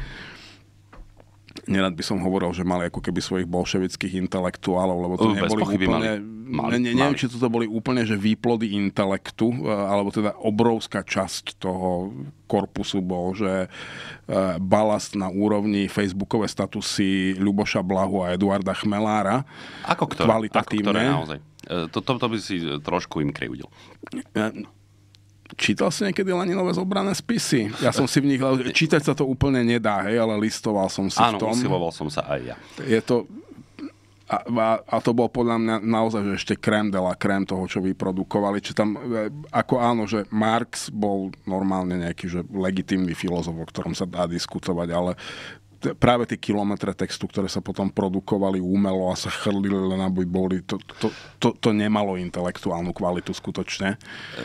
nerad by som hovoril, že mali ako keby svojich bolševických intelektuálov, lebo to Bez neboli úplne... Mali, mali, ne, neviem, mali. či toto boli úplne že výplody intelektu, e, alebo teda obrovská časť toho korpusu bol, že e, balast na úrovni facebookové statusy Ľuboša Blahu a Eduarda Chmelára. Ako ktoré? Kvalitatívne. Ako ktoré naozaj? E, to, to, to by si trošku im krivdil. Čítal si niekedy Leninové zobrané spisy? Ja som si v nich... Čítať sa to úplne nedá, hej, ale listoval som si Áno, v tom. Áno, som sa aj ja. Je to... A, a, a to bol podľa mňa naozaj že ešte krém de la krém toho, čo vyprodukovali. Čiže tam, e, ako áno, že Marx bol normálne nejaký že legitímny filozof, o ktorom sa dá diskutovať, ale práve tie kilometre textu, ktoré sa potom produkovali umelo a sa chrlili len aby boli, to, to, to, to nemalo intelektuálnu kvalitu skutočne.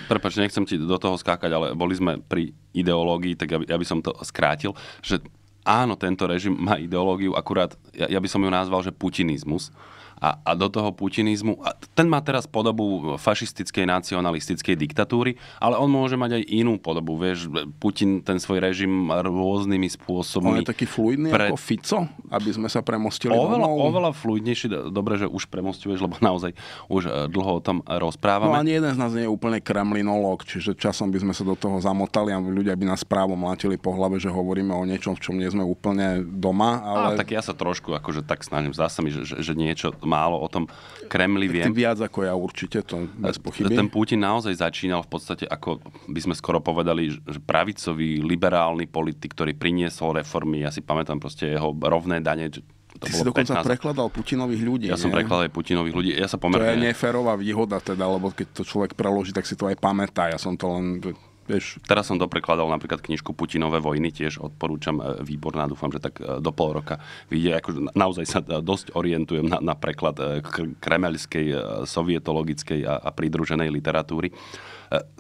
Prepač, nechcem ti do toho skákať, ale boli sme pri ideológii, tak ja by, ja by som to skrátil, že áno, tento režim má ideológiu, akurát ja, ja by som ju nazval, že putinizmus a, a do toho putinizmu. A ten má teraz podobu fašistickej nacionalistickej diktatúry, ale on môže mať aj inú podobu. Vieš, Putin ten svoj režim rôznymi spôsobmi... On je taký fluidný pre... ako Fico, aby sme sa premostili Oveľa, domov. oveľa fluidnejší. Dobre, že už premostuješ, lebo naozaj už e, dlho o tom e, rozprávame. No ani jeden z nás nie je úplne kremlinolog, čiže časom by sme sa do toho zamotali a ľudia by nás právo mlátili po hlave, že hovoríme o niečom, v čom nie sme úplne doma. Ale... A, tak ja sa trošku akože tak snažím. Zdá sa mi, že, že, že niečo málo o tom Kremli vie. viac ako ja určite, to bez pochyby. Ten Putin naozaj začínal v podstate ako by sme skoro povedali, že pravicový, liberálny politik, ktorý priniesol reformy. Ja si pamätám proste jeho rovné dane, to Ty si dokonca 15... prekladal Putinových ľudí. Ja nie? som prekladal aj Putinových ľudí. Ja sa pomerne... To je neférová výhoda teda, lebo keď to človek preloží, tak si to aj pamätá. Ja som to len vieš. Teraz som doprekladal napríklad knižku Putinové vojny, tiež odporúčam e, výborná, dúfam, že tak e, do pol roka vyjde. Ako, naozaj sa dosť orientujem na, na preklad e, kremelskej, sovietologickej a, a pridruženej literatúry.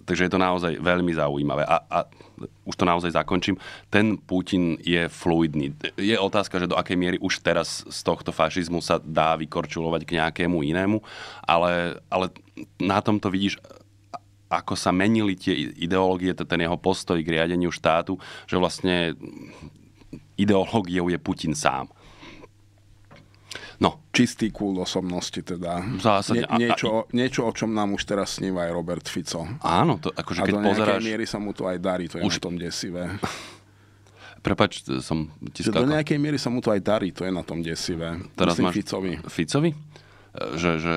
Takže je to naozaj veľmi zaujímavé. A, a už to naozaj zakončím. Ten Putin je fluidný. Je otázka, že do akej miery už teraz z tohto fašizmu sa dá vykorčulovať k nejakému inému, ale, ale na tom to vidíš ako sa menili tie ideológie, ten jeho postoj k riadeniu štátu, že vlastne ideológiou je Putin sám. No. Čistý kúl osobnosti teda. Zásadne. Nie, niečo, a, a, niečo, o čom nám už teraz sníva aj Robert Fico. Áno, to akože a keď pozeraš... miery sa mu to aj darí, to je už... na tom desivé. *laughs* Prepač, som ti skákal. Do nejakej miery sa mu to aj darí, to je na tom desivé. Teraz Myslím máš Ficovi. Ficovi? E, že, že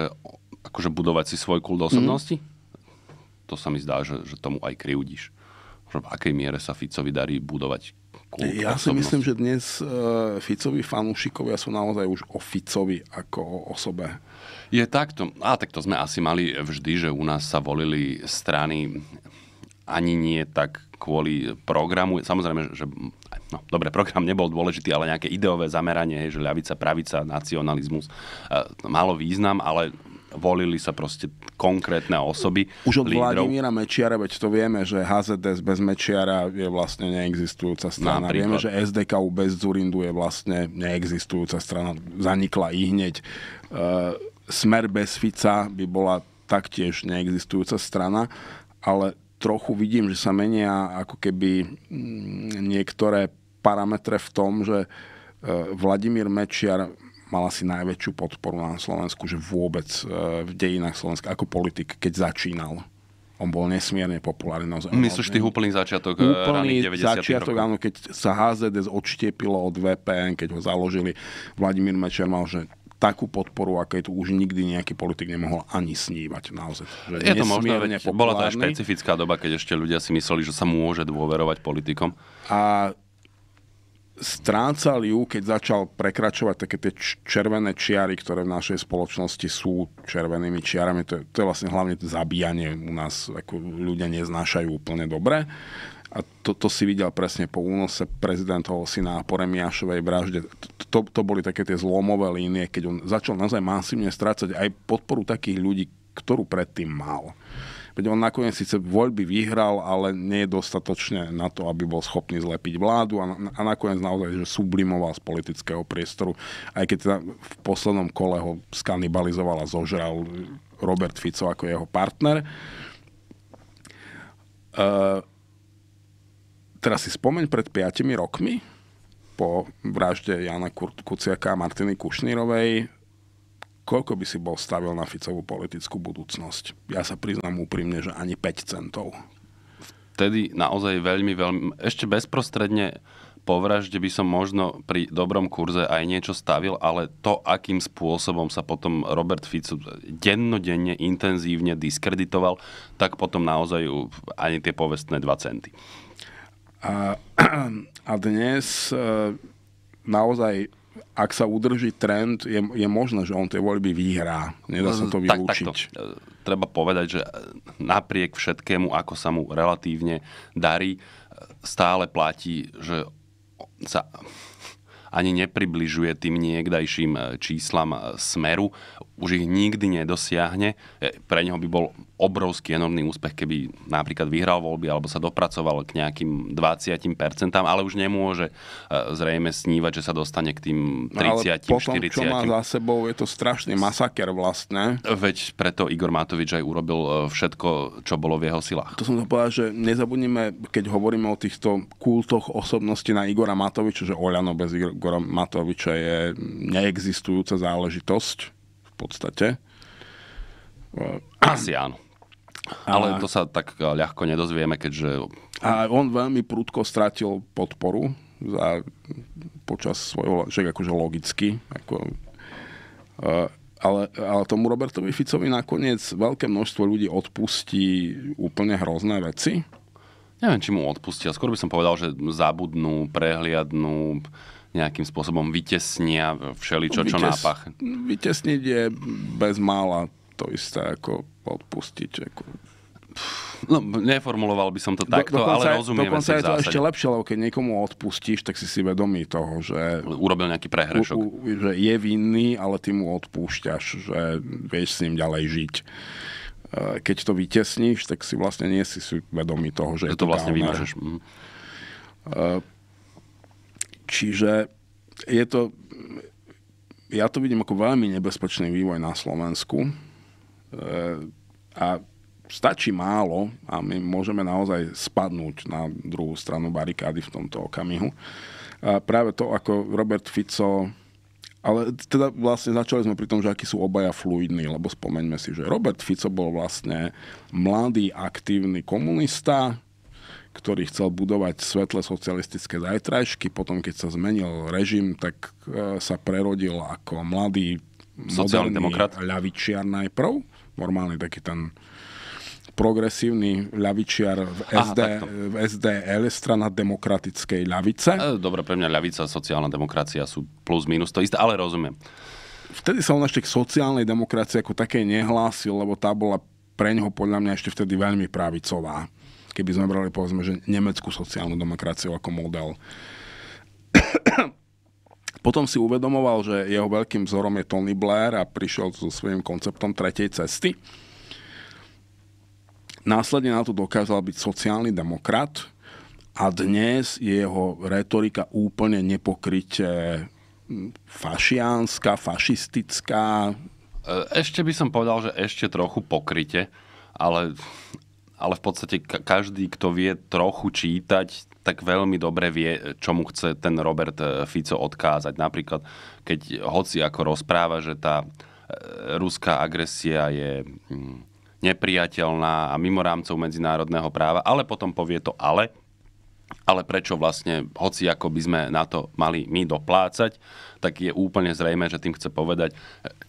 akože budovať si svoj kult osobnosti? Mm to sa mi zdá, že, že tomu aj kriudíš. v akej miere sa Ficovi darí budovať kult Ja osobnosť? si myslím, že dnes eh, Ficovi fanúšikovia sú naozaj už o Ficovi ako o osobe. Je takto. A tak to sme asi mali vždy, že u nás sa volili strany ani nie tak kvôli programu. Samozrejme, že no, dobre, program nebol dôležitý, ale nejaké ideové zameranie, že ľavica, pravica, nacionalizmus e, malo význam, ale volili sa proste konkrétne osoby. Už od lídrov. Vladimíra Mečiara, veď to vieme, že HZDS bez Mečiara je vlastne neexistujúca strana. Napríklad. Vieme, že SDKU bez Zurindu je vlastne neexistujúca strana. Zanikla i hneď. E, Smer bez Fica by bola taktiež neexistujúca strana, ale trochu vidím, že sa menia ako keby niektoré parametre v tom, že e, Vladimír Mečiar mal asi najväčšiu podporu na Slovensku, že vôbec e, v dejinách Slovenska ako politik, keď začínal. On bol nesmierne populárny. No Myslíš tých e, úplný začiatok úplný 90 začiatok, áno, keď sa HZDS odštiepilo od VPN, keď ho založili, Vladimír Mečer mal, že takú podporu, aké tu už nikdy nejaký politik nemohol ani snívať. Naozaj. Že je to možné, bola to aj špecifická doba, keď ešte ľudia si mysleli, že sa môže dôverovať politikom. A strácal ju, keď začal prekračovať také tie červené čiary, ktoré v našej spoločnosti sú červenými čiarami. To je, to je vlastne hlavne zabíjanie u nás, ako ľudia neznášajú úplne dobre. A to, to si videl presne po únose prezidentovho syna a po Remiašovej vražde. To, to boli také tie zlomové línie, keď on začal naozaj masívne strácať aj podporu takých ľudí, ktorú predtým mal. Veď on nakoniec síce voľby vyhral, ale nie je dostatočne na to, aby bol schopný zlepiť vládu a, a nakoniec naozaj, že sublimoval z politického priestoru, aj keď teda v poslednom kole ho skanibalizoval a zožral Robert Fico ako jeho partner. Uh, teraz si spomeň pred 5 rokmi, po vražde Jana Kuciaka a Martiny Kušnírovej koľko by si bol stavil na Ficovú politickú budúcnosť? Ja sa priznám úprimne, že ani 5 centov. Vtedy naozaj veľmi, veľmi, ešte bezprostredne po vražde by som možno pri dobrom kurze aj niečo stavil, ale to, akým spôsobom sa potom Robert Fico dennodenne, intenzívne diskreditoval, tak potom naozaj ani tie povestné 2 centy. A, *clears throat* a dnes eh, naozaj ak sa udrží trend, je, je možné, že on tie voľby vyhrá. Nedá sa to vylúčiť. Tak, takto. E, treba povedať, že e, napriek všetkému, ako sa mu relatívne darí, e, stále platí, že sa ani nepribližuje tým niekdajším číslam smeru už ich nikdy nedosiahne. E, pre neho by bol obrovský, enormný úspech, keby napríklad vyhral voľby alebo sa dopracoval k nejakým 20%, ale už nemôže e, zrejme snívať, že sa dostane k tým 30 no, ale potom, 40 čo má za sebou, je to strašný masaker vlastne. Veď preto Igor Matovič aj urobil e, všetko, čo bolo v jeho silách. To som to povedal, že nezabudnime, keď hovoríme o týchto kultoch osobnosti na Igora Matoviča, že Oľano bez Igora Matoviča je neexistujúca záležitosť podstate. Asi áno. Ale a... to sa tak eh, ľahko nedozvieme, keďže... A on veľmi prudko strátil podporu za, počas svojho, že akože logicky, ako, eh, ale, ale tomu Robertovi Ficovi nakoniec veľké množstvo ľudí odpustí úplne hrozné veci. Neviem, či mu odpustia. Skôr by som povedal, že zabudnú, prehliadnú, nejakým spôsobom vytesnia všeličo, Vytes, čo nápach? Vytesniť je bezmála to isté ako odpustiť. Ako... No, neformuloval by som to takto, Do, dokonca, ale rozumiem Dokonca je to ešte lepšie, lebo keď niekomu odpustíš, tak si si vedomí toho, že... Urobil nejaký prehrešok. U, u, že je vinný, ale ty mu odpúšťaš, že vieš s ním ďalej žiť e, keď to vytesníš, tak si vlastne nie si vedomý toho, že, je to, to vlastne vymažeš. Mhm. E, Čiže je to, ja to vidím ako veľmi nebezpečný vývoj na Slovensku. E, a stačí málo a my môžeme naozaj spadnúť na druhú stranu barikády v tomto okamihu. A práve to, ako Robert Fico ale teda vlastne začali sme pri tom, že akí sú obaja fluidní, lebo spomeňme si, že Robert Fico bol vlastne mladý, aktívny komunista, ktorý chcel budovať svetlé socialistické zajtrajšky. Potom, keď sa zmenil režim, tak e, sa prerodil ako mladý sociálny demokrat. ľavičiar najprv. Normálny taký ten progresívny ľavičiar v, SD, Aha, v SDL, strana demokratickej ľavice. E, dobre, pre mňa ľavica a sociálna demokracia sú plus minus to isté, ale rozumiem. Vtedy sa on ešte k sociálnej demokracii ako také nehlásil, lebo tá bola pre ňoho podľa mňa ešte vtedy veľmi pravicová keby sme brali povedzme, že nemeckú sociálnu demokraciu ako model. *coughs* Potom si uvedomoval, že jeho veľkým vzorom je Tony Blair a prišiel so svojím konceptom tretej cesty. Následne na to dokázal byť sociálny demokrat a dnes je jeho retorika úplne nepokryte fašiánska, fašistická. E, ešte by som povedal, že ešte trochu pokryte, ale ale v podstate každý, kto vie trochu čítať, tak veľmi dobre vie, čo mu chce ten Robert eh, Fico odkázať. Napríklad, keď hoci ako rozpráva, že tá eh, ruská agresia je hm, nepriateľná a mimo rámcov medzinárodného práva, ale potom povie to ale, ale prečo vlastne, hoci ako by sme na to mali my doplácať, tak je úplne zrejme, že tým chce povedať, e,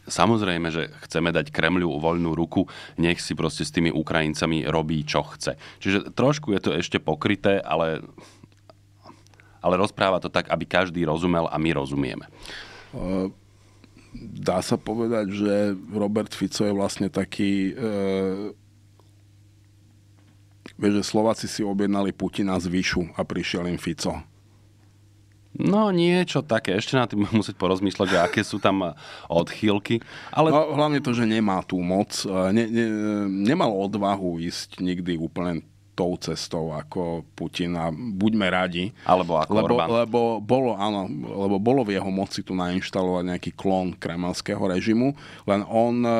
samozrejme, že chceme dať Kremľu voľnú ruku, nech si proste s tými Ukrajincami robí, čo chce. Čiže trošku je to ešte pokryté, ale, ale rozpráva to tak, aby každý rozumel a my rozumieme. E, dá sa povedať, že Robert Fico je vlastne taký e Vieš, že Slováci si objednali Putina z Výšu a prišiel im Fico. No niečo také, ešte na tým *laughs* musieť porozmýšľať, že aké sú tam e, odchýlky. Ale... No, hlavne to, že nemá tú moc, e, ne, ne, nemal odvahu ísť nikdy úplne tou cestou ako Putin a buďme radi. Alebo ako lebo, Orbán. Lebo bolo, áno, lebo bolo v jeho moci tu nainštalovať nejaký klon kremelského režimu, len on e,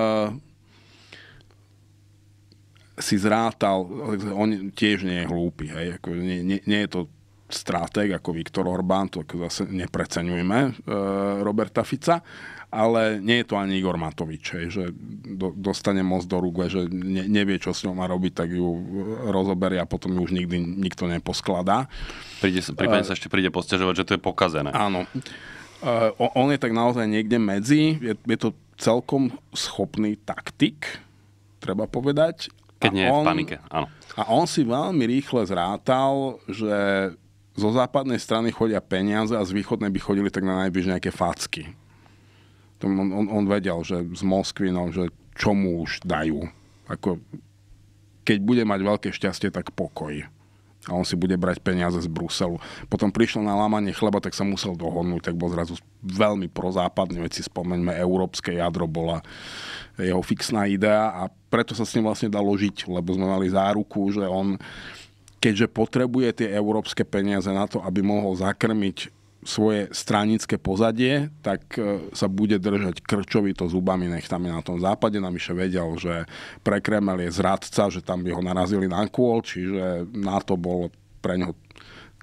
si zrátal, on tiež nie je hlúpy, hej, ako nie, nie, nie je to stratég ako Viktor Orbán, to ako zase nepreceňujme e, Roberta Fica, ale nie je to ani Igor Matovič, hej, že do, dostane moc do rúk, že ne, nevie, čo s ňou má robiť, tak ju rozoberie a potom ju už nikdy nikto neposkladá. Príde, prípadne sa e, ešte príde postiažovať, že to je pokazené. Áno. E, on je tak naozaj niekde medzi, je, je to celkom schopný taktik, treba povedať, keď a nie on, v panike, áno. A on si veľmi rýchle zrátal, že zo západnej strany chodia peniaze a z východnej by chodili tak na najbliž nejaké facky. On, on, on vedel, že z Moskvy, no, že čomu už dajú. Ako, keď bude mať veľké šťastie, tak pokoj a on si bude brať peniaze z Bruselu. Potom prišiel na lámanie chleba, tak sa musel dohodnúť, tak bol zrazu veľmi prozápadný, veď si spomeňme, európske jadro bola jeho fixná idea a preto sa s ním vlastne dalo žiť, lebo sme mali záruku, že on keďže potrebuje tie európske peniaze na to, aby mohol zakrmiť svoje stranické pozadie, tak e, sa bude držať krčovito zubami nechtami na tom západe. Navyše vedel, že pre Kreml je zradca, že tam by ho narazili na kôl, čiže na to bol pre neho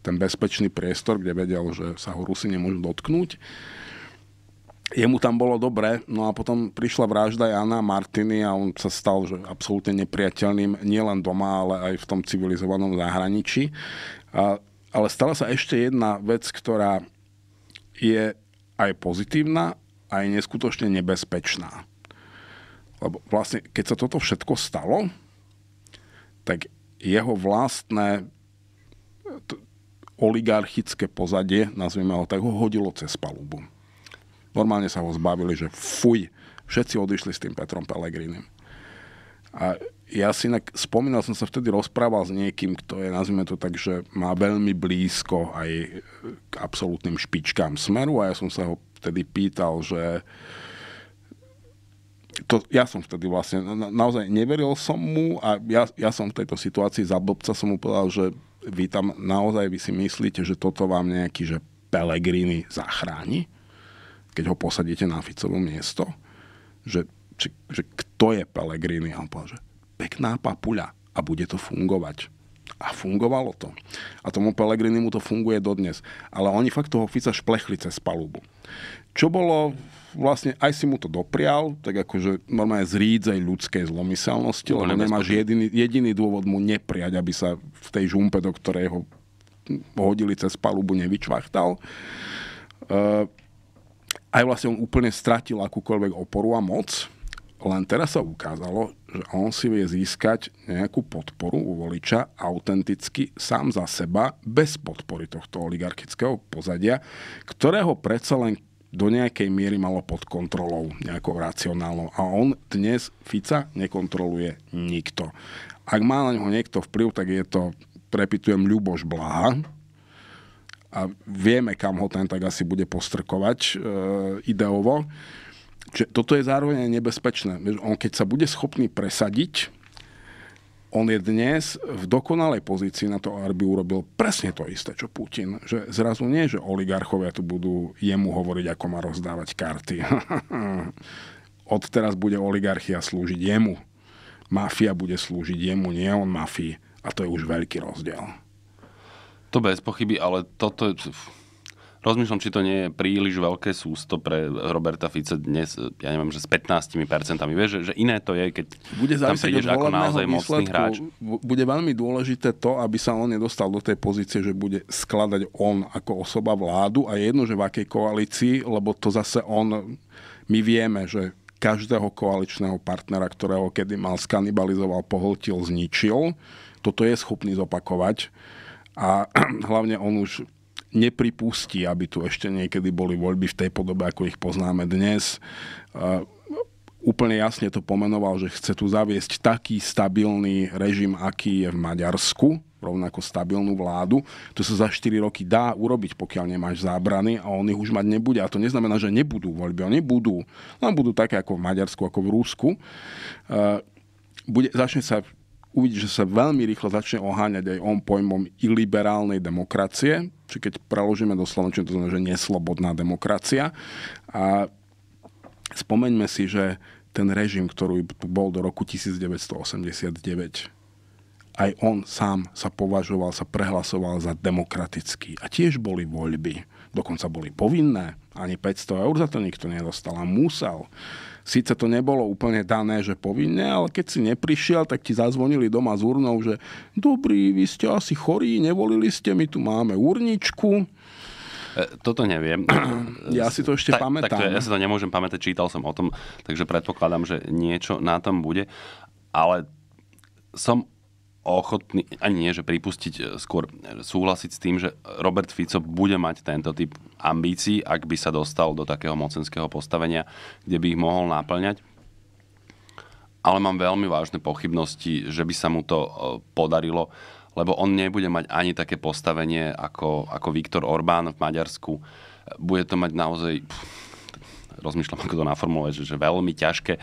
ten bezpečný priestor, kde vedel, že sa ho Rusi nemôžu dotknúť. Jemu tam bolo dobre, no a potom prišla vražda Jana Martiny a on sa stal že absolútne nepriateľným nielen doma, ale aj v tom civilizovanom zahraničí. A ale stala sa ešte jedna vec, ktorá je aj pozitívna, aj neskutočne nebezpečná. Lebo vlastne, keď sa toto všetko stalo, tak jeho vlastné oligarchické pozadie, nazvime ho tak, ho hodilo cez palubu. Normálne sa ho zbavili, že fuj, všetci odišli s tým Petrom Pelegrinim. A ja si inak, spomínal som sa vtedy, rozprával s niekým, kto je, nazvime to tak, že má veľmi blízko aj k absolútnym špičkám smeru a ja som sa ho vtedy pýtal, že to, ja som vtedy vlastne, na, no, no, naozaj neveril som mu a ja, ja som v tejto situácii za blbca som mu povedal, že vy tam naozaj vy si myslíte, že toto vám nejaký, že Pelegrini zachráni, keď ho posadíte na Ficovo miesto, že, či, že kto je Pelegrini? A on povedal, že pekná papuľa a bude to fungovať. A fungovalo to. A tomu Pelegrini mu to funguje dodnes. Ale oni fakt toho Fica šplechli cez palubu. Čo bolo, vlastne aj si mu to doprial, tak akože normálne z ľudskej zlomyselnosti, lebo nemáš jediný, jediný dôvod mu nepriať, aby sa v tej žumpe, do ktorej ho hodili cez palubu, nevyčvachtal. Uh, aj vlastne on úplne stratil akúkoľvek oporu a moc len teraz sa ukázalo, že on si vie získať nejakú podporu u voliča autenticky sám za seba, bez podpory tohto oligarchického pozadia, ktorého predsa len do nejakej miery malo pod kontrolou, nejakou racionálnou. A on dnes Fica nekontroluje nikto. Ak má na ňo niekto vplyv, tak je to, prepitujem, Ľuboš Blaha, a vieme, kam ho ten tak asi bude postrkovať e, ideovo. Čiže toto je zároveň aj nebezpečné. On keď sa bude schopný presadiť, on je dnes v dokonalej pozícii na to, aby urobil presne to isté, čo Putin. Že zrazu nie, že oligarchovia tu budú jemu hovoriť, ako má rozdávať karty. *laughs* Od teraz bude oligarchia slúžiť jemu. Mafia bude slúžiť jemu, nie on mafii. A to je už veľký rozdiel. To bez pochyby, ale toto... Je Rozmýšľam, či to nie je príliš veľké sústo pre Roberta fice, dnes, ja neviem, že s 15 percentami. Vieš, že, že iné to je, keď bude tam prídeš ako naozaj mocný hráč. Bude veľmi dôležité to, aby sa on nedostal do tej pozície, že bude skladať on ako osoba vládu a jedno, že v akej koalícii, lebo to zase on, my vieme, že každého koaličného partnera, ktorého kedy mal, skanibalizoval, pohltil, zničil. Toto je schopný zopakovať. A *clears throat* hlavne on už nepripustí, aby tu ešte niekedy boli voľby v tej podobe, ako ich poznáme dnes. Úplne jasne to pomenoval, že chce tu zaviesť taký stabilný režim, aký je v Maďarsku, rovnako stabilnú vládu. To sa za 4 roky dá urobiť, pokiaľ nemáš zábrany a on ich už mať nebude. A to neznamená, že nebudú voľby. Oni budú. Len budú také ako v Maďarsku, ako v Rúsku. Bude, začne sa uvidí, že sa veľmi rýchlo začne oháňať aj on pojmom iliberálnej demokracie, či keď preložíme do slovenčiny, to znamená, že neslobodná demokracia. A spomeňme si, že ten režim, ktorý bol do roku 1989, aj on sám sa považoval, sa prehlasoval za demokratický. A tiež boli voľby. Dokonca boli povinné. Ani 500 eur za to nikto nedostal a musel síce to nebolo úplne dané, že povinne, ale keď si neprišiel, tak ti zazvonili doma s urnou, že dobrý, vy ste asi chorí, nevolili ste, my tu máme urničku. E, toto neviem. *clears throat* Ja si to ešte tak, pamätám. Tak to, ja si to nemôžem pamätať, čítal som o tom, takže predpokladám, že niečo na tom bude, ale som ochotný, ani nie, že pripustiť, e, skôr e, súhlasiť s tým, že Robert Fico bude mať tento typ ambícií, ak by sa dostal do takého mocenského postavenia, kde by ich mohol náplňať. Ale mám veľmi vážne pochybnosti, že by sa mu to e, podarilo, lebo on nebude mať ani také postavenie ako, ako Viktor Orbán v Maďarsku. Bude to mať naozaj rozmýšľam, ako to naformulovať, že, že veľmi ťažké. E,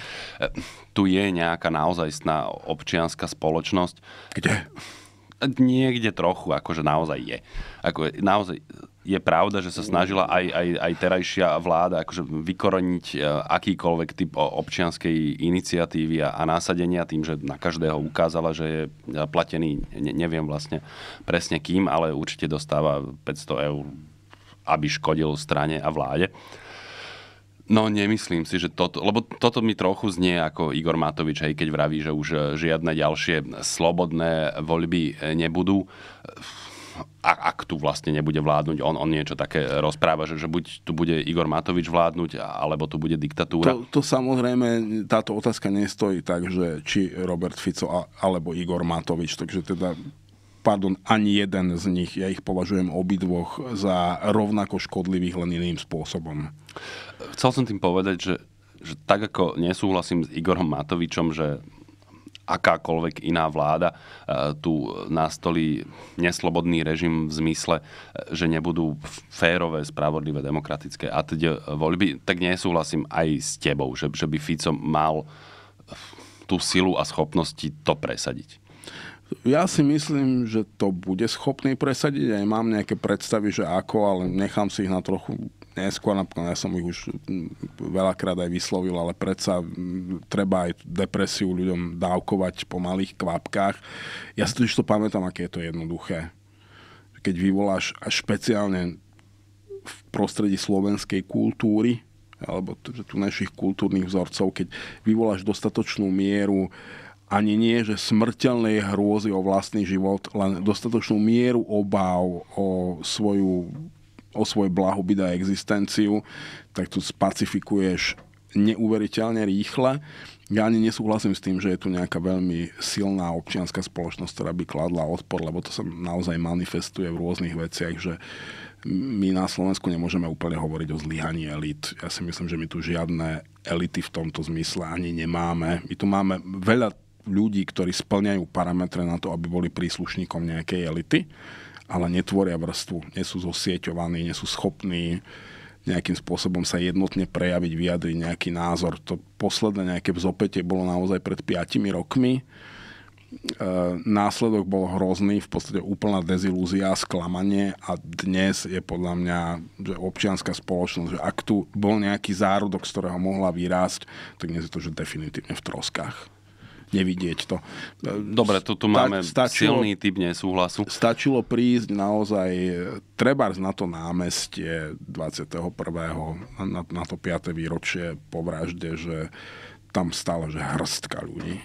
tu je nejaká naozajstná občianská spoločnosť. Kde? Niekde trochu, akože naozaj je. Ako, naozaj je pravda, že sa snažila aj, aj, aj terajšia vláda akože vykoreniť e, akýkoľvek typ občianskej iniciatívy a, a násadenia tým, že na každého ukázala, že je platený, ne, neviem vlastne presne kým, ale určite dostáva 500 eur, aby škodil strane a vláde. No nemyslím si, že toto, lebo toto mi trochu znie ako Igor Matovič, hej, keď vraví, že už e, žiadne ďalšie slobodné voľby e, nebudú ak tu vlastne nebude vládnuť, on, on niečo také rozpráva, že, že buď tu bude Igor Matovič vládnuť, alebo tu bude diktatúra. To, to samozrejme, táto otázka nestojí tak, že či Robert Fico a, alebo Igor Matovič, takže teda pardon, ani jeden z nich, ja ich považujem obidvoch za rovnako škodlivých len iným spôsobom. Chcel som tým povedať, že, že tak ako nesúhlasím s Igorom Matovičom, že akákoľvek iná vláda e, tu nastolí neslobodný režim v zmysle, e, že nebudú férové, spravodlivé, demokratické a teda voľby, tak nesúhlasím aj s tebou, že, že by Fico mal e, tú silu a schopnosti to presadiť. Ja si myslím, že to bude schopný presadiť. Aj mám nejaké predstavy, že ako, ale nechám si ich na trochu neskôr, napríklad ja som ich už veľakrát aj vyslovil, ale predsa treba aj depresiu ľuďom dávkovať po malých kvapkách. Ja si totiž to pamätám, aké je to jednoduché. Keď vyvoláš až špeciálne v prostredí slovenskej kultúry, alebo tu našich kultúrnych vzorcov, keď vyvoláš dostatočnú mieru ani nie, že smrteľnej hrôzy o vlastný život, len dostatočnú mieru obáv o svoju o svoj blahobyt a existenciu, tak tu spacifikuješ neuveriteľne rýchle. Ja ani nesúhlasím s tým, že je tu nejaká veľmi silná občianská spoločnosť, ktorá by kladla odpor, lebo to sa naozaj manifestuje v rôznych veciach, že my na Slovensku nemôžeme úplne hovoriť o zlyhaní elit. Ja si myslím, že my tu žiadne elity v tomto zmysle ani nemáme. My tu máme veľa ľudí, ktorí splňajú parametre na to, aby boli príslušníkom nejakej elity ale netvoria vrstvu, nie sú zosieťovaní, nie sú schopní nejakým spôsobom sa jednotne prejaviť, vyjadriť nejaký názor. To posledné nejaké vzopetie bolo naozaj pred 5 rokmi. E, následok bol hrozný, v podstate úplná dezilúzia, sklamanie a dnes je podľa mňa že občianská spoločnosť, že ak tu bol nejaký zárodok, z ktorého mohla vyrásť, tak dnes je to že definitívne v troskách nevidieť to. Dobre, tu, tu máme stačilo, silný typ nesúhlasu. Stačilo prísť naozaj trebárs na to námestie 21. Na, na to 5. výročie po vražde, že tam stále že hrstka ľudí.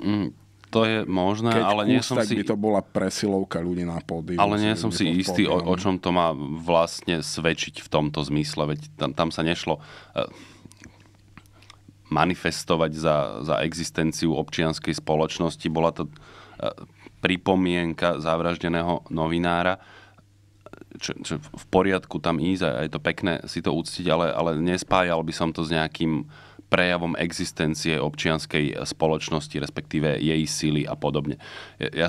Mm, to je možné, Keď ale kús, nie som tak si... by to bola presilovka ľudí na pódiu. Ale nie som si istý, o, o čom to má vlastne svedčiť v tomto zmysle, veď tam, tam sa nešlo... Uh, manifestovať za, za existenciu občianskej spoločnosti. Bola to e, pripomienka zavraždeného novinára čo, čo v poriadku tam ísť a je to pekné si to uctiť, ale, ale nespájal by som to s nejakým prejavom existencie občianskej spoločnosti, respektíve jej síly a podobne. Ja, ja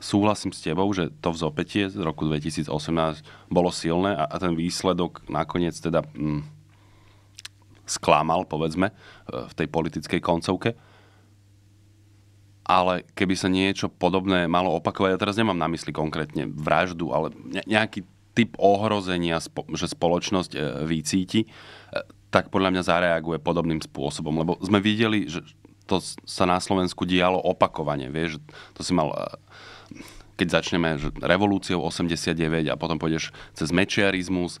súhlasím s tebou, že to vzopätie z roku 2018 bolo silné a, a ten výsledok nakoniec teda... Hm, sklamal, povedzme, eh, v tej politickej koncovke. Ale keby sa niečo podobné malo opakovať, ja teraz nemám na mysli konkrétne vraždu, ale nejaký typ ohrozenia, že spoločnosť eh, vycíti, eh, tak podľa mňa zareaguje podobným spôsobom. Lebo sme videli, že to sa na Slovensku dialo opakovane. Vieš, to si mal keď začneme revolúciou 89 a potom pôjdeš cez mečiarizmus, e,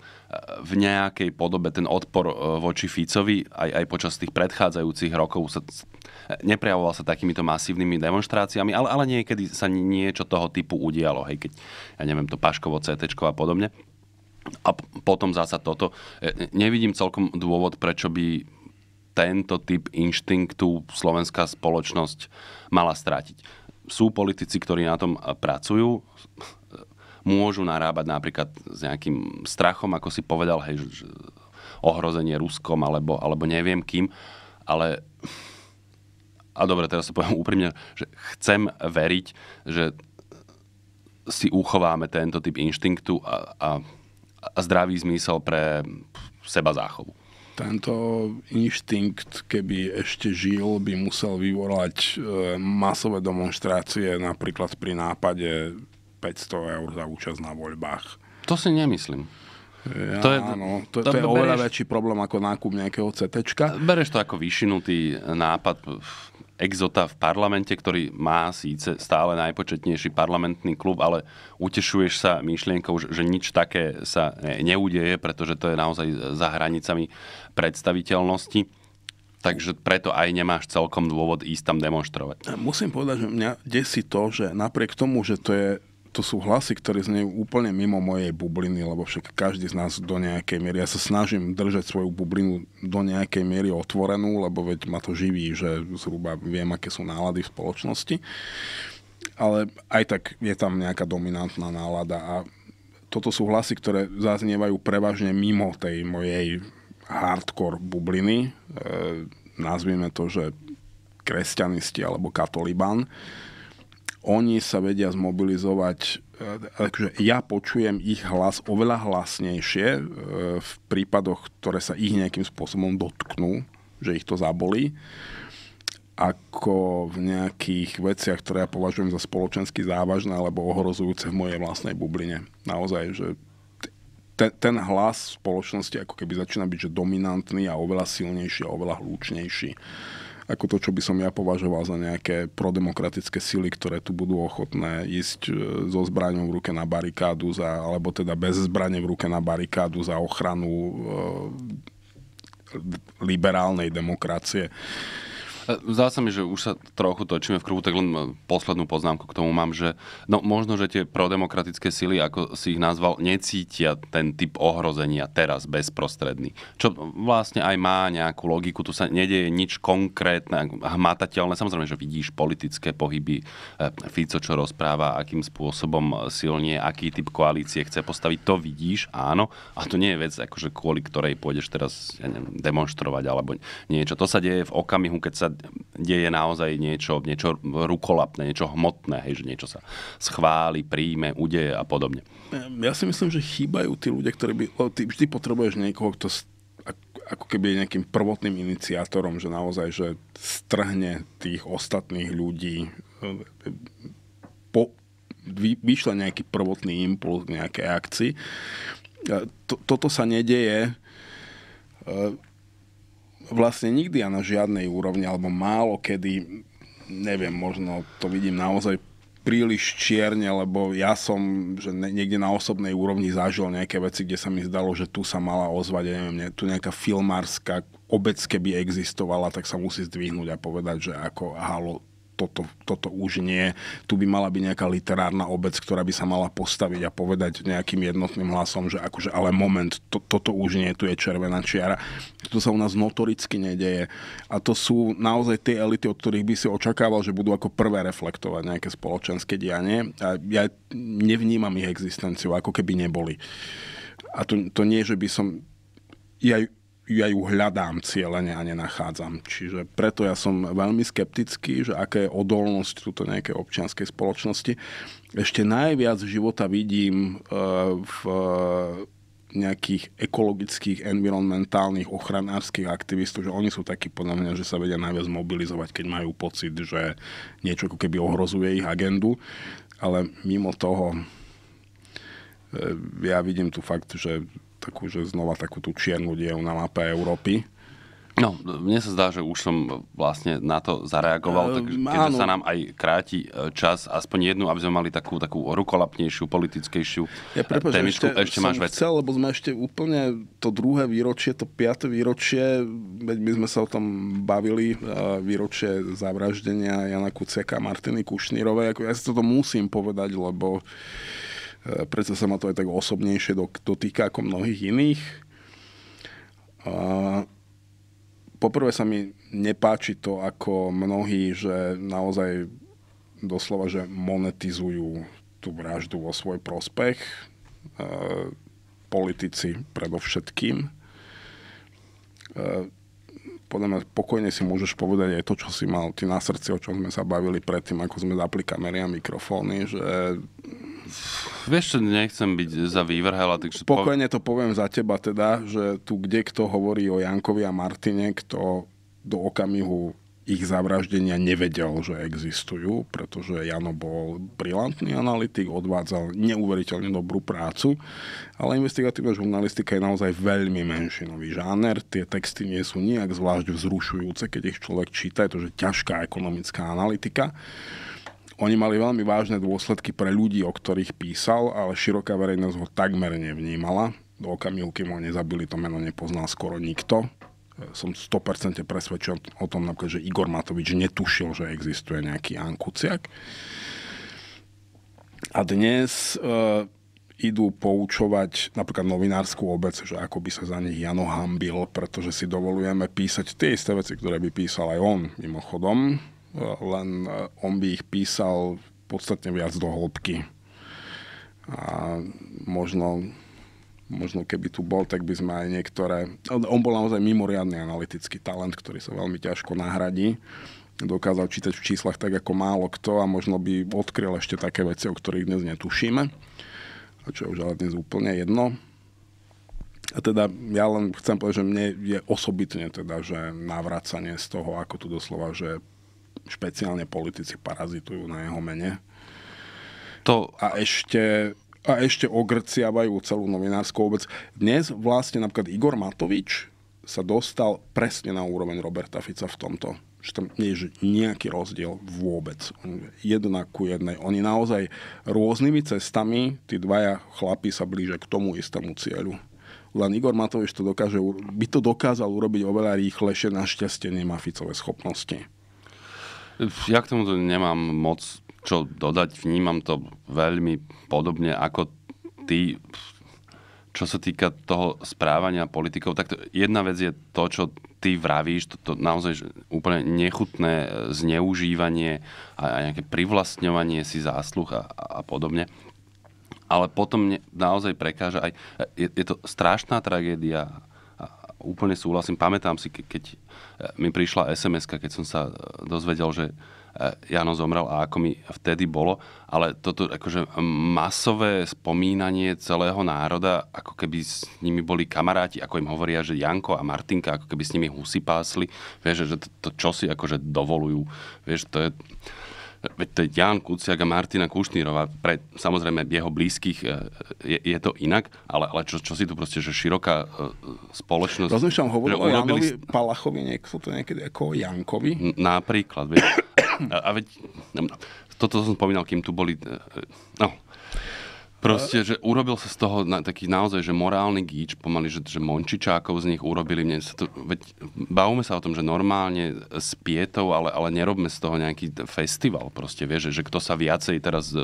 v nejakej podobe ten odpor e, voči Ficovi aj, aj počas tých predchádzajúcich rokov sa neprejavoval sa takýmito masívnymi demonstráciami, ale, ale niekedy sa niečo toho typu udialo, hej, keď, ja neviem, to Paškovo, CT a podobne. A potom zasa toto. E, nevidím celkom dôvod, prečo by tento typ inštinktu slovenská spoločnosť mala strátiť sú politici, ktorí na tom eh, pracujú, môžu narábať napríklad s nejakým strachom, ako si povedal, hej, ohrozenie Ruskom alebo, alebo neviem kým, ale a dobre, teraz sa poviem *laughs* úprimne, že chcem veriť, že si uchováme tento typ inštinktu a, a, a zdravý zmysel pre seba záchovu. Tento inštinkt, keby ešte žil, by musel vyvolať e, masové demonstrácie napríklad pri nápade 500 eur za účasť na voľbách. To si nemyslím. Ja, to je, áno, to, to, to je bereš, oveľa väčší problém ako nákup nejakého CT. Bereš to ako vyšinutý nápad exota v parlamente, ktorý má síce stále najpočetnejší parlamentný klub, ale utešuješ sa myšlienkou, že nič také sa neudeje, pretože to je naozaj za hranicami predstaviteľnosti takže preto aj nemáš celkom dôvod ísť tam demonstrovať. Musím povedať, že mňa desí to, že napriek tomu, že to je to sú hlasy, ktoré znejú úplne mimo mojej bubliny, lebo však každý z nás do nejakej miery, ja sa snažím držať svoju bublinu do nejakej miery otvorenú, lebo veď ma to živí, že zhruba viem, aké sú nálady v spoločnosti. Ale aj tak je tam nejaká dominantná nálada a toto sú hlasy, ktoré zaznievajú prevažne mimo tej mojej hardcore bubliny. E, nazvime to, že kresťanisti alebo katoliban oni sa vedia zmobilizovať, takže eh, ja počujem ich hlas oveľa hlasnejšie eh, v prípadoch, ktoré sa ich nejakým spôsobom dotknú, že ich to zabolí ako v nejakých veciach, ktoré ja považujem za spoločensky závažné alebo ohrozujúce v mojej vlastnej bubline. Naozaj, že ten, ten hlas v spoločnosti ako keby začína byť že dominantný a oveľa silnejší a oveľa hlučnejší ako to, čo by som ja považoval za nejaké prodemokratické sily, ktoré tu budú ochotné ísť e, so zbraňou v ruke na barikádu, za, alebo teda bez zbrane v ruke na barikádu za ochranu e, liberálnej demokracie. E, Zdá sa mi, že už sa trochu točíme v kruhu, tak len e, poslednú poznámku k tomu mám, že no, možno, že tie prodemokratické sily, ako si ich nazval, necítia ten typ ohrozenia teraz bezprostredný. Čo vlastne aj má nejakú logiku, tu sa nedieje nič konkrétne, hmatateľné. Samozrejme, že vidíš politické pohyby, e, Fico, čo rozpráva, akým spôsobom silne, aký typ koalície chce postaviť, to vidíš, áno. A to nie je vec, akože kvôli ktorej pôjdeš teraz ja neviem, demonstrovať alebo niečo. To sa deje v okamihu, keď sa deje naozaj niečo, niečo rukolapné, niečo hmotné, hej, že niečo sa schváli, príjme, udeje a podobne. Ja si myslím, že chýbajú tí ľudia, ktorí by... Ty vždy potrebuješ niekoho, kto ako keby je nejakým prvotným iniciátorom, že naozaj, že strhne tých ostatných ľudí, po, vy, vyšle nejaký prvotný impuls k nejakej akcii. Toto sa nedeje vlastne nikdy a na žiadnej úrovni, alebo málo kedy, neviem, možno to vidím naozaj príliš čierne, lebo ja som že niekde na osobnej úrovni zažil nejaké veci, kde sa mi zdalo, že tu sa mala ozvať, ja neviem, tu nejaká filmárska obec, keby existovala, tak sa musí zdvihnúť a povedať, že ako halo, toto, toto už nie. Tu by mala byť nejaká literárna obec, ktorá by sa mala postaviť a povedať nejakým jednotným hlasom, že akože ale moment, to, toto už nie, tu je červená čiara. To sa u nás notoricky nedeje. A to sú naozaj tie elity, od ktorých by si očakával, že budú ako prvé reflektovať nejaké spoločenské dianie. A ja nevnímam ich existenciu, ako keby neboli. A to, to nie, že by som... Ja ja ju hľadám cieľene a nenachádzam. Čiže preto ja som veľmi skeptický, že aká je odolnosť túto nejakej občianskej spoločnosti. Ešte najviac života vidím e, v e, nejakých ekologických, environmentálnych, ochranárskych aktivistov, že oni sú takí podľa mňa, že sa vedia najviac mobilizovať, keď majú pocit, že niečo ako keby ohrozuje ich agendu. Ale mimo toho e, ja vidím tu fakt, že takú, že znova takú tú čiernu dievu na mape Európy. No, mne sa zdá, že už som vlastne na to zareagoval, ehm, takže keďže sa nám aj kráti e, čas, aspoň jednu, aby sme mali takú, takú rukolapnejšiu, politickejšiu ja, e, prepáč, témičku. Ešte, ešte máš vec. Chcel, lebo sme ešte úplne to druhé výročie, to piaté výročie, veď my sme sa o tom bavili, e, výročie zavraždenia Jana Kuciaka a Martiny Kušnírovej, ako ja si toto musím povedať, lebo E, Prečo sa ma to aj tak osobnejšie dotýka ako mnohých iných. Poprvé sa mi nepáči to, ako mnohí, že naozaj doslova, že monetizujú tú vraždu vo svoj prospech. E, politici predovšetkým e, podľa mňa pokojne si môžeš povedať aj to, čo si mal ty na srdci, o čom sme sa bavili predtým, ako sme zapli kamery a mikrofóny, že... Vieš čo, nechcem byť za vývrhela, takže... Pokojne to poviem za teba teda, že tu kde kto hovorí o Jankovi a Martine, kto do okamihu ich zavraždenia nevedel, že existujú, pretože Jano bol brilantný analytik, odvádzal neuveriteľne dobrú prácu, ale investigatívna žurnalistika je naozaj veľmi menšinový žáner. Tie texty nie sú nejak zvlášť vzrušujúce, keď ich človek číta, je to že ťažká ekonomická analytika. Oni mali veľmi vážne dôsledky pre ľudí, o ktorých písal, ale široká verejnosť ho takmer nevnímala. Do okamihu, kým ho nezabili, to meno nepoznal skoro nikto som 100% presvedčil o tom, napríklad, že Igor Matovič netušil, že existuje nejaký Ankuciak. A dnes e, idú poučovať napríklad novinárskú obec, že ako by sa za nich Jano hambil, pretože si dovolujeme písať tie isté veci, ktoré by písal aj on, mimochodom. E, len e, on by ich písal podstatne viac do hĺbky. A možno Možno keby tu bol, tak by sme aj niektoré... On bol naozaj mimoriadný analytický talent, ktorý sa veľmi ťažko nahradí dokázal čítať v číslach tak ako málo kto a možno by odkryl ešte také veci, o ktorých dnes netušíme. A čo je už ale dnes úplne jedno. A teda ja len chcem povedať, že mne je osobitne teda, že navracanie z toho, ako tu doslova, že špeciálne politici parazitujú na jeho mene. To... A ešte a ešte ogrciavajú celú novinárskú obec. Dnes vlastne napríklad Igor Matovič sa dostal presne na úroveň Roberta Fica v tomto. Že tam nie je nejaký rozdiel vôbec. Jedna ku jednej. Oni naozaj rôznymi cestami, tí dvaja chlapi sa blíže k tomu istému cieľu. Len Igor Matovič to dokáže, by to dokázal urobiť oveľa rýchlejšie, našťastie nemá Ficové schopnosti. Ja k tomuto nemám moc čo dodať. Vnímam to veľmi podobne ako ty, čo sa týka toho správania politikov. Tak to, jedna vec je to, čo ty vravíš, to, to naozaj úplne nechutné e, zneužívanie a nejaké privlastňovanie si zásluh a, a podobne ale potom mne naozaj prekáža aj... E, je, je to strašná tragédia a úplne súhlasím. Pamätám si, keď e, mi prišla sms keď som sa dozvedel, že Eh, Jano zomrel a ako mi vtedy bolo. Ale toto akože masové spomínanie celého národa, ako keby s nimi boli kamaráti, ako im hovoria, že Janko a Martinka, ako keby s nimi husy pásli, vieš, že to, to čo si akože dovolujú, vieš, to je... Veď to je Jan Kuciak a Martina Kušnírova. Pre samozrejme jeho blízkych eh, je, je to inak, ale, ale čo, čo si tu proste, že široká eh, spoločnosť... Rozmýšľam, hovoril o Janovi urobili... Palachovi, niekto to niekedy ako o Jankovi. Napríklad, vieš. A, a veď, no, no. toto som spomínal, kým tu boli, e, e, no, Proste, že urobil sa z toho na, taký naozaj, že morálny gíč, pomaly, že, že mončičákov z nich urobili. Mne sa to, veď, bavme sa o tom, že normálne s pietou, ale, ale nerobme z toho nejaký festival. Proste, vieš, že, že kto sa viacej teraz e,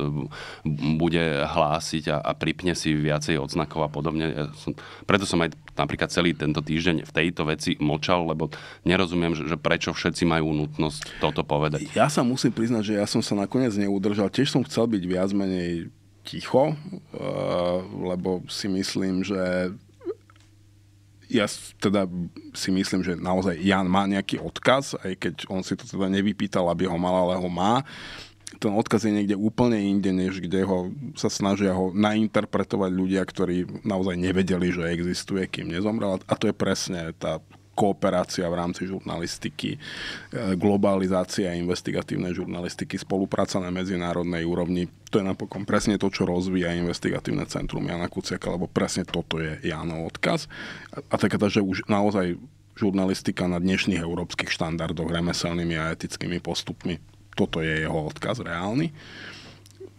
bude hlásiť a, a pripne si viacej odznakov a podobne. Ja som, preto som aj napríklad celý tento týždeň v tejto veci mlčal, lebo nerozumiem, že, že prečo všetci majú nutnosť toto povedať. Ja sa musím priznať, že ja som sa nakoniec neudržal. Tiež som chcel byť viac menej ticho, eh, lebo si myslím, že ja teda si myslím, že naozaj Jan má nejaký odkaz, aj keď on si to teda nevypýtal, aby ho mal, ale ho má. Ten odkaz je niekde úplne inde, než kde ho sa snažia ho nainterpretovať ľudia, ktorí naozaj nevedeli, že existuje, kým nezomrel. A to je presne tá kooperácia v rámci žurnalistiky, e, globalizácia investigatívnej žurnalistiky, spolupráca na medzinárodnej úrovni. To je napokon presne to, čo rozvíja investigatívne centrum Jana Kuciaka, lebo presne toto je Jánov odkaz. A tak že už naozaj žurnalistika na dnešných európskych štandardoch, remeselnými a etickými postupmi. Toto je jeho odkaz reálny.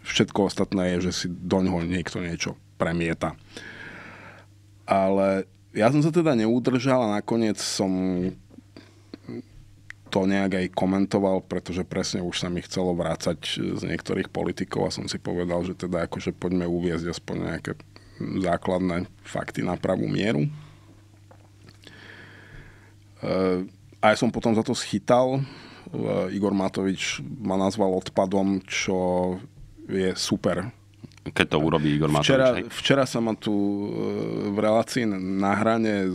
Všetko ostatné je, že si doňho niekto niečo premieta. Ale ja som sa teda neudržal a nakoniec som to nejak aj komentoval, pretože presne už sa mi chcelo vrácať z niektorých politikov a som si povedal, že teda akože poďme uviezť aspoň nejaké základné fakty na pravú mieru. E, a ja som potom za to schytal. E, Igor Matovič ma nazval odpadom, čo je super keď to urobí Igor Matovič. Včera, včera sa ma tu e, v relácii na hrane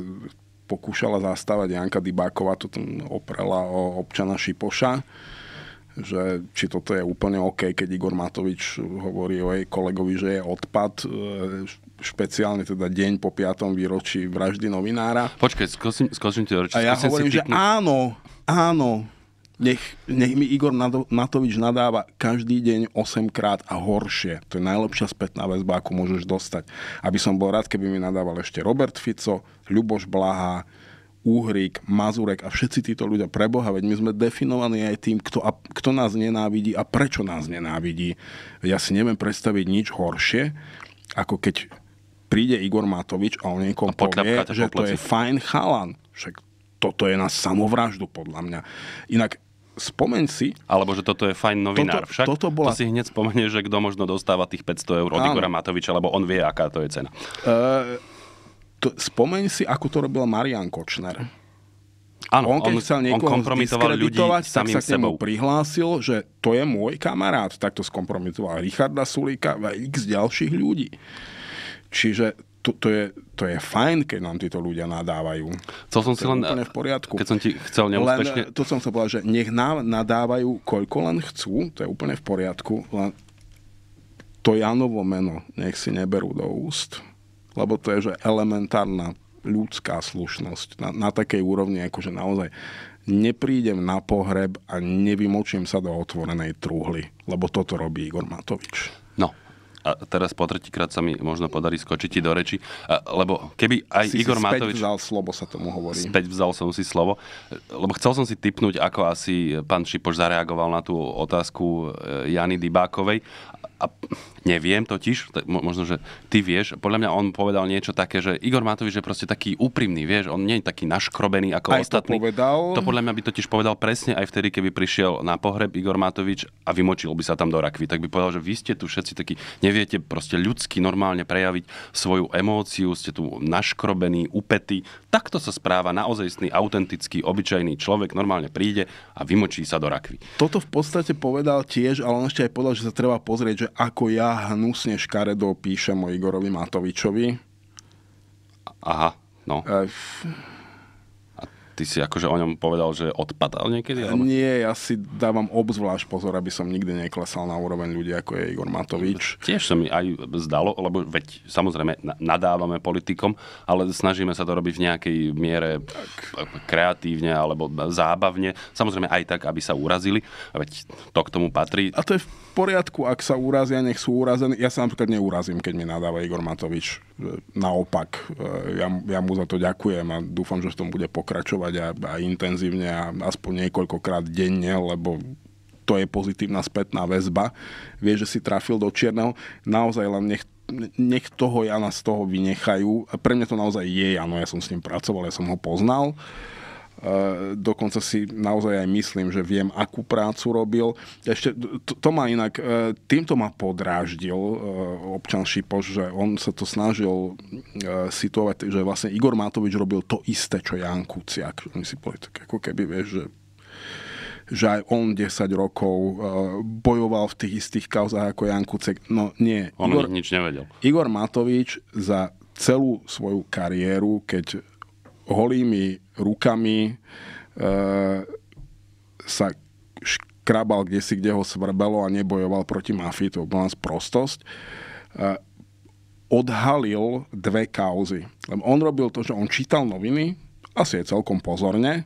pokúšala zastávať Janka Dybáková, to tam oprela o občana Šipoša že či toto je úplne OK, keď Igor Matovič hovorí o jej kolegovi, že je odpad, e, špeciálne teda deň po 5. výročí vraždy novinára. Počkaj, skúsim, skúsim ti A ja hovorím, že áno, áno, nech, nech mi Igor Matovič nadáva každý deň 8 krát a horšie. To je najlepšia spätná väzba, ako môžeš dostať. Aby som bol rád, keby mi nadával ešte Robert Fico, Ľuboš Blaha, Úhrik, Mazurek a všetci títo ľudia preboha, veď my sme definovaní aj tým, kto, a, kto nás nenávidí a prečo nás nenávidí. ja si neviem predstaviť nič horšie, ako keď príde Igor Matovič a on niekom a povie, že to je fajn chalan. Však toto je na samovraždu, podľa mňa. Inak spomeň si... Alebo že toto je fajn novinár. Toto, Však toto bola... to si hneď spomenie, že kto možno dostáva tých 500 eur od Igora Matoviča, lebo on vie, aká to je cena. E, to, spomeň si, ako to robil Marian Kočner. Áno, on, keď on, chcel niekoho on kompromitoval ľudí tak sa k sebou. prihlásil, že to je môj kamarát. Tak to skompromitoval Richarda Sulíka a x ďalších ľudí. Čiže to, to, je, to je fajn, keď nám títo ľudia nadávajú. Chcel som to si len... Úplne v poriadku. Keď som ti chcel neúspešne... Len, to som sa povedal, že nech nám nadávajú koľko len chcú, to je úplne v poriadku, len to Janovo meno nech si neberú do úst, lebo to je že elementárna ľudská slušnosť na, na takej úrovni, akože naozaj neprídem na pohreb a nevymočím sa do otvorenej trúhly, lebo toto robí Igor Matovič. No, a teraz po tretíkrát sa mi možno podarí skočiť ti do reči, a, lebo keby aj si Igor si Matovič... vzal slovo, sa tomu hovorí. Späť vzal som si slovo, lebo chcel som si typnúť, ako asi pán Šipoš zareagoval na tú otázku e, Jany Dybákovej a neviem totiž, možno, že ty vieš, podľa mňa on povedal niečo také, že Igor Matovič je proste taký úprimný, vieš, on nie je taký naškrobený ako aj ostatní. To, povedal. to podľa mňa by totiž povedal presne aj vtedy, keby prišiel na pohreb Igor Matovič a vymočil by sa tam do rakvy, tak by povedal, že vy ste tu všetci takí, neviete proste ľudsky normálne prejaviť svoju emóciu, ste tu naškrobení, upety. Takto sa správa naozajstný, autentický, obyčajný človek, normálne príde a vymočí sa do rakvy. Toto v podstate povedal tiež, ale on ešte aj povedal, že sa treba pozrieť pozrieť, že ako ja hnusne škaredo píšem o Igorovi Matovičovi. Aha, no. E, ty si akože o ňom povedal, že odpadal niekedy? Ale... Nie, ja si dávam obzvlášť pozor, aby som nikdy neklesal na úroveň ľudí, ako je Igor Matovič. Tiež sa mi aj zdalo, lebo veď samozrejme nadávame politikom, ale snažíme sa to robiť v nejakej miere kreatívne alebo zábavne. Samozrejme aj tak, aby sa urazili, veď to k tomu patrí. A to je v poriadku, ak sa urazia, nech sú urazení. Ja sa napríklad neurazím, keď mi nadáva Igor Matovič. Naopak, e, ja, ja mu za to ďakujem a dúfam, že v tom bude pokračovať pracovať a, a intenzívne a aspoň niekoľkokrát denne, lebo to je pozitívna spätná väzba. Vie, že si trafil do čierneho. Naozaj len nech nech toho Jana z toho vynechajú. Pre mňa to naozaj je Jano, ja som s ním pracoval, ja som ho poznal. Uh, Eh, dokonca si naozaj aj myslím, že viem, akú prácu robil. Ešte to, to ma inak, eh, týmto ma podráždil eh, občan Šipoš, že on sa to snažil situovať, že vlastne Igor Matovič robil to isté, čo Jan Kuciak. Oni si boli tak ako keby, vieš, že že aj on 10 rokov bojoval v tých istých kauzách ako Jan Kucek. No nie. On Igor, nič nevedel. Igor Matovič za celú svoju kariéru, keď holými rukami e, sa škrabal kde si, kde ho svrbelo a nebojoval proti mafii, to bola sprostosť, e, odhalil dve kauzy. Lebo on robil to, že on čítal noviny, asi je celkom pozorne,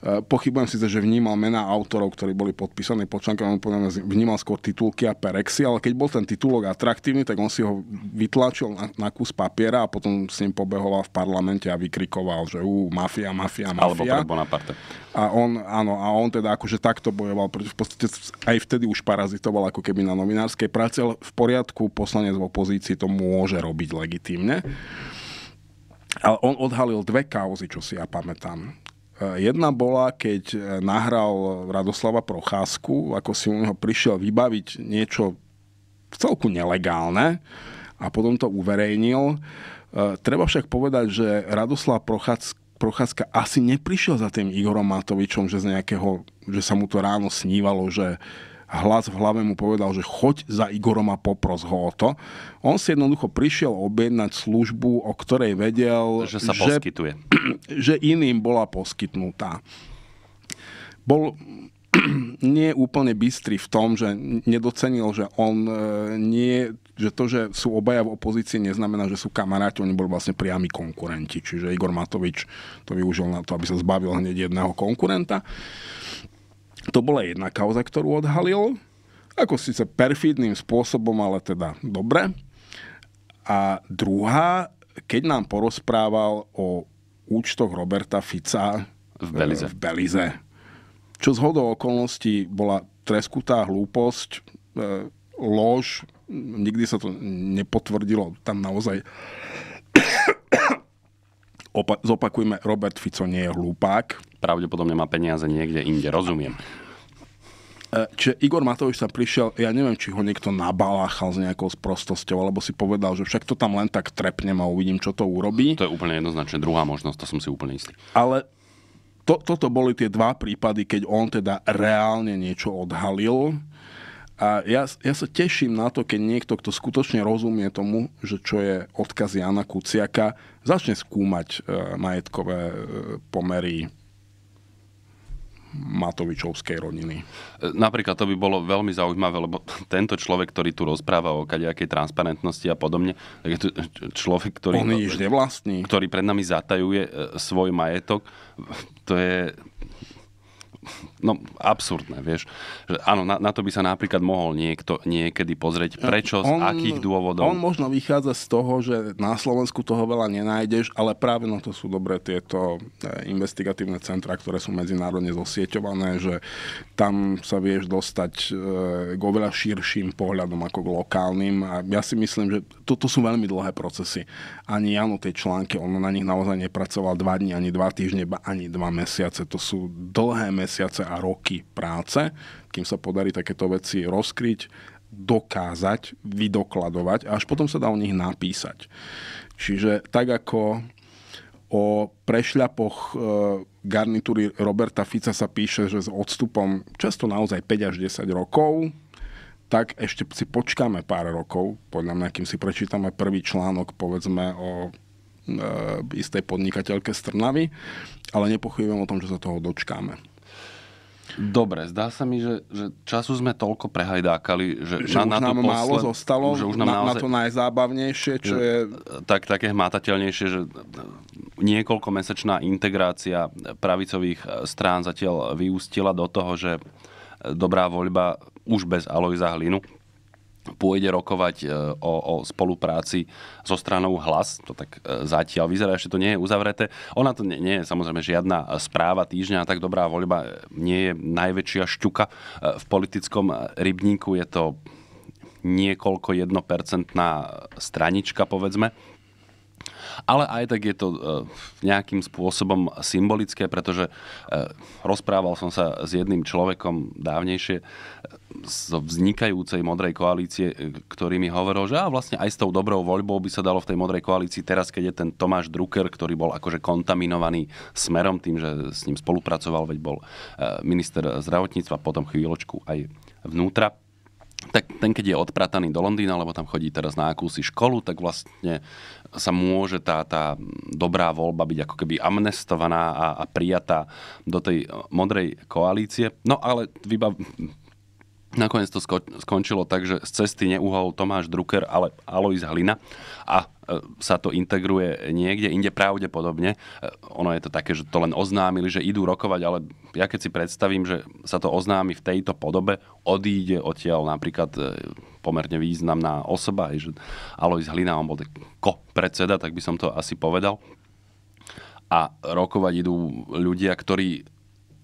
Eh, pochybujem si, že vnímal mená autorov, ktorí boli podpísaní pod článkom, vnímal skôr titulky a perexy, ale keď bol ten titulok atraktívny, tak on si ho vytlačil na, na kus papiera a potom s ním pobehoval v parlamente a vykrikoval, že ú, mafia, mafia, mafia. Alebo pre Bonaparte. A on, áno, a on teda akože takto bojoval, v podstate aj vtedy už parazitoval ako keby na novinárskej práci, ale v poriadku poslanec v opozícii to môže robiť legitímne. Ale on odhalil dve kauzy, čo si ja pamätám. Eh, jedna bola, keď eh, nahral Radoslava Procházku, ako si u neho prišiel vybaviť niečo celku nelegálne a potom to uverejnil. Eh, treba však povedať, že Radoslav Procházka Procházka asi neprišiel za tým Igorom Matovičom, že, z nejakého, že sa mu to ráno snívalo, že hlas v hlave mu povedal, že choď za Igorom a popros ho o to. On si jednoducho prišiel objednať službu, o ktorej vedel, že sa že, poskytuje. *clears throat* že iným bola poskytnutá. Bol *clears throat* nie úplne bystrý v tom, že nedocenil, že on e, nie, že to, že sú obaja v opozícii, neznamená, že sú kamaráti, oni boli vlastne priami konkurenti. Čiže Igor Matovič to využil na to, aby sa zbavil hneď jedného konkurenta. To bola jedna kauza, ktorú odhalil. Ako síce perfidným spôsobom, ale teda dobre. A druhá, keď nám porozprával o účtoch Roberta Fica v Belize. V Belize čo hodou okolností bola treskutá hlúposť, e, lož, nikdy sa to nepotvrdilo, tam naozaj opa- zopakujme, Robert Fico nie je hlupák. Pravdepodobne má peniaze niekde inde, rozumiem. E, čiže Igor Matovič sa prišiel, ja neviem, či ho niekto nabaláchal s nejakou sprostosťou, alebo si povedal, že však to tam len tak trepnem a uvidím, čo to urobí. To je úplne jednoznačne druhá možnosť, to som si úplne istý. Ale to, toto boli tie dva prípady, keď on teda reálne niečo odhalil a ja, ja sa teším na to, keď niekto, kto skutočne rozumie tomu, že čo je odkaz Jana Kuciaka, začne skúmať e, majetkové e, pomery Matovičovskej rodiny. E, napríklad to by bolo veľmi zaujímavé, lebo tento človek, ktorý tu rozpráva o kadejakej transparentnosti a podobne, tak je tu človek, ktorý... On Ktorý pred nami zatajuje e, svoj majetok. To je no, absurdné, vieš. Že, áno, na, na to by sa napríklad mohol niekto niekedy pozrieť, prečo, on, z akých dôvodov. On možno vychádza z toho, že na Slovensku toho veľa nenájdeš, ale práve na to sú dobré tieto e, investigatívne centra, ktoré sú medzinárodne zosieťované, že tam sa vieš dostať e, k oveľa širším pohľadom ako k lokálnym. A ja si myslím, že toto sú veľmi dlhé procesy. Ani Janu tie články, on na nich naozaj nepracoval dva dní, ani dva týždne, ani dva mesiace. To sú dlhé mesiace mesiace a roky práce, kým sa podarí takéto veci rozkryť, dokázať, vydokladovať a až potom sa dá o nich napísať. Čiže tak ako o prešľapoch e, garnitúry Roberta Fica sa píše, že s odstupom často naozaj 5 až 10 rokov, tak ešte si počkáme pár rokov, podľa mňa, kým si prečítame prvý článok, povedzme o e, istej podnikateľke Strnavy, ale nepochybujem o tom, že sa toho dočkáme. Dobre, zdá sa mi, že, že času sme toľko prehajdákali, že, že na, už na nám posled... málo zostalo, že už nám na, naozaj... na to najzábavnejšie, čo že, je... Tak, také hmatateľnejšie, že niekoľkomesačná integrácia pravicových eh, strán zatiaľ vyústila do toho, že dobrá voľba už bez Alojza Hlinu pôjde rokovať e, o, o spolupráci so stranou hlas. To tak e, zatiaľ vyzerá, ešte to nie je uzavreté. Ona to nie, nie je samozrejme žiadna e, správa týždňa, tak dobrá voľba nie je najväčšia šťuka v politickom rybníku. Je to niekoľko jednopercentná stranička, povedzme ale aj tak je to e, nejakým spôsobom symbolické, pretože e, rozprával som sa s jedným človekom dávnejšie e, zo vznikajúcej modrej koalície, ktorý mi hovoril, že á, vlastne aj s tou dobrou voľbou by sa dalo v tej modrej koalícii teraz, keď je ten Tomáš Drucker, ktorý bol akože kontaminovaný smerom tým, že s ním spolupracoval, veď bol minister zdravotníctva, potom chvíľočku aj vnútra tak ten, keď je odprataný do Londýna, alebo tam chodí teraz na akúsi školu, tak vlastne sa môže tá, tá dobrá voľba byť ako keby amnestovaná a, a prijatá do tej modrej koalície. No ale vybav, Nakoniec to skončilo tak, že z cesty neuhol Tomáš Drucker, ale Alois Hlina a e, sa to integruje niekde inde pravdepodobne. E, ono je to také, že to len oznámili, že idú rokovať, ale ja keď si predstavím, že sa to oznámi v tejto podobe, odíde odtiaľ napríklad e, pomerne významná osoba, aj že Alois Hlina, on bol tak ko-predseda, tak by som to asi povedal. A rokovať idú ľudia, ktorí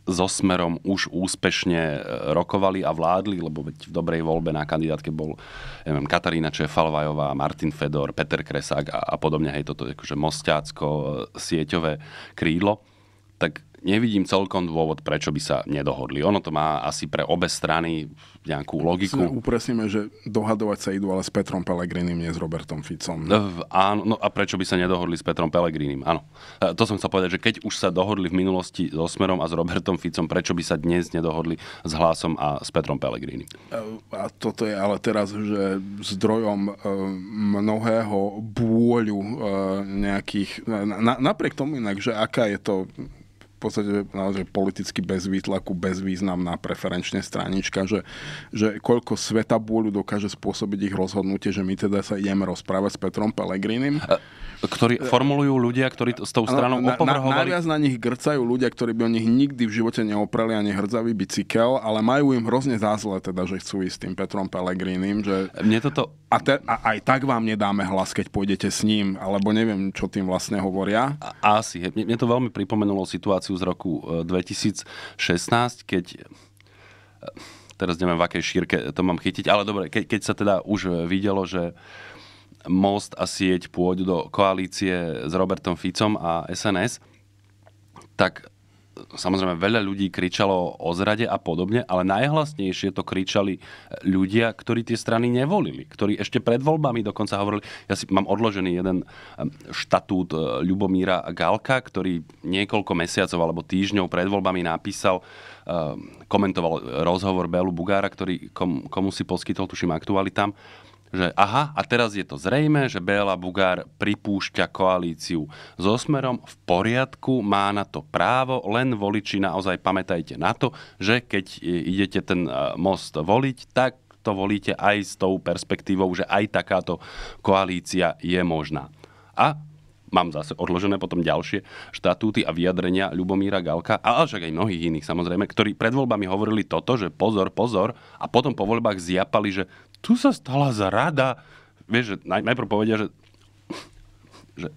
so Smerom už úspešne e, rokovali a vládli, lebo veď v dobrej voľbe na kandidátke bol ja neviem, Katarína Čefalvajová, Martin Fedor, Peter Kresák a, a podobne, hej, toto je akože mostácko, e, sieťové krídlo, tak nevidím celkom dôvod, prečo by sa nedohodli. Ono to má asi pre obe strany nejakú logiku. Sme upresníme, že dohadovať sa idú ale s Petrom Pelegrinim, nie s Robertom Ficom. Eh, áno, no a prečo by sa nedohodli s Petrom Pelegrinim? Áno. Eh, to som chcel povedať, že keď už sa dohodli v minulosti so Smerom a s Robertom Ficom, prečo by sa dnes nedohodli s hlasom a s Petrom Pelegrinim? Eh, a toto je ale teraz, že zdrojom mnohého bôľu nejakých... Na, napriek tomu inak, že aká je to v podstate naozaj politicky bez výtlaku, bezvýznamná preferenčne stranička, že, že koľko sveta bôľu dokáže spôsobiť ich rozhodnutie, že my teda sa ideme rozprávať s Petrom Pelegrinim ktorý e, formulujú ľudia, ktorí s tou stranou na, opovrhovali. Na, najviac na nich grcajú ľudia, ktorí by o nich nikdy v živote neopreli ani hrdzavý bicykel, ale majú im hrozne zázle teda, že chcú ísť s tým Petrom Pelegrínim. Že... Mne toto... A, te, a aj tak vám nedáme hlas, keď pôjdete s ním, alebo neviem, čo tým vlastne hovoria. A, asi. Mne, mne to veľmi pripomenulo situáciu z roku 2016, e, keď e, teraz neviem, v akej šírke to mám chytiť, ale dobre, ke, keď sa teda už videlo, že Most a sieť pôjdu do koalície s Robertom Ficom a SNS, tak samozrejme veľa ľudí kričalo o zrade a podobne, ale najhlasnejšie to kričali ľudia, ktorí tie strany nevolili, ktorí ešte pred voľbami dokonca hovorili, ja si mám odložený jeden štatút e, Ľubomíra Galka, ktorý niekoľko mesiacov alebo týždňov pred voľbami napísal, komentoval rozhovor Belu Bugára, ktorý kom, komu si poskytol, tuším, aktualitám, že aha, a teraz je to zrejme, že Béla Bugár pripúšťa koalíciu so Smerom v poriadku, má na to právo, len voliči naozaj pamätajte na to, že keď idete ten e, most voliť, tak to volíte aj s tou perspektívou, že aj takáto koalícia je možná. A mám zase odložené potom ďalšie štatúty a vyjadrenia Ľubomíra Galka, ale však aj mnohých iných samozrejme, ktorí pred voľbami hovorili toto, že pozor, pozor a potom po voľbách zjapali, že tu sa stala zrada. Vieš, že najprv povedia, že, že,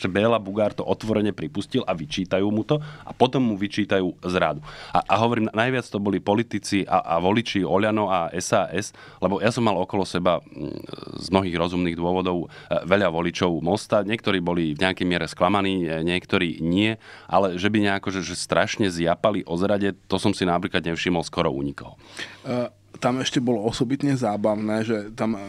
že Béla Bugár to otvorene pripustil a vyčítajú mu to a potom mu vyčítajú zradu. A, a hovorím, najviac to boli politici a, a voliči Oliano a SAS, lebo ja som mal okolo seba z mnohých rozumných dôvodov e, veľa voličov Mosta. Niektorí boli v nejakej miere sklamaní, e, niektorí nie, ale že by nejako, že, že strašne zjapali o zrade, to som si napríklad nevšimol skoro u nikoho. Uh tam ešte bolo osobitne zábavné, že tam e,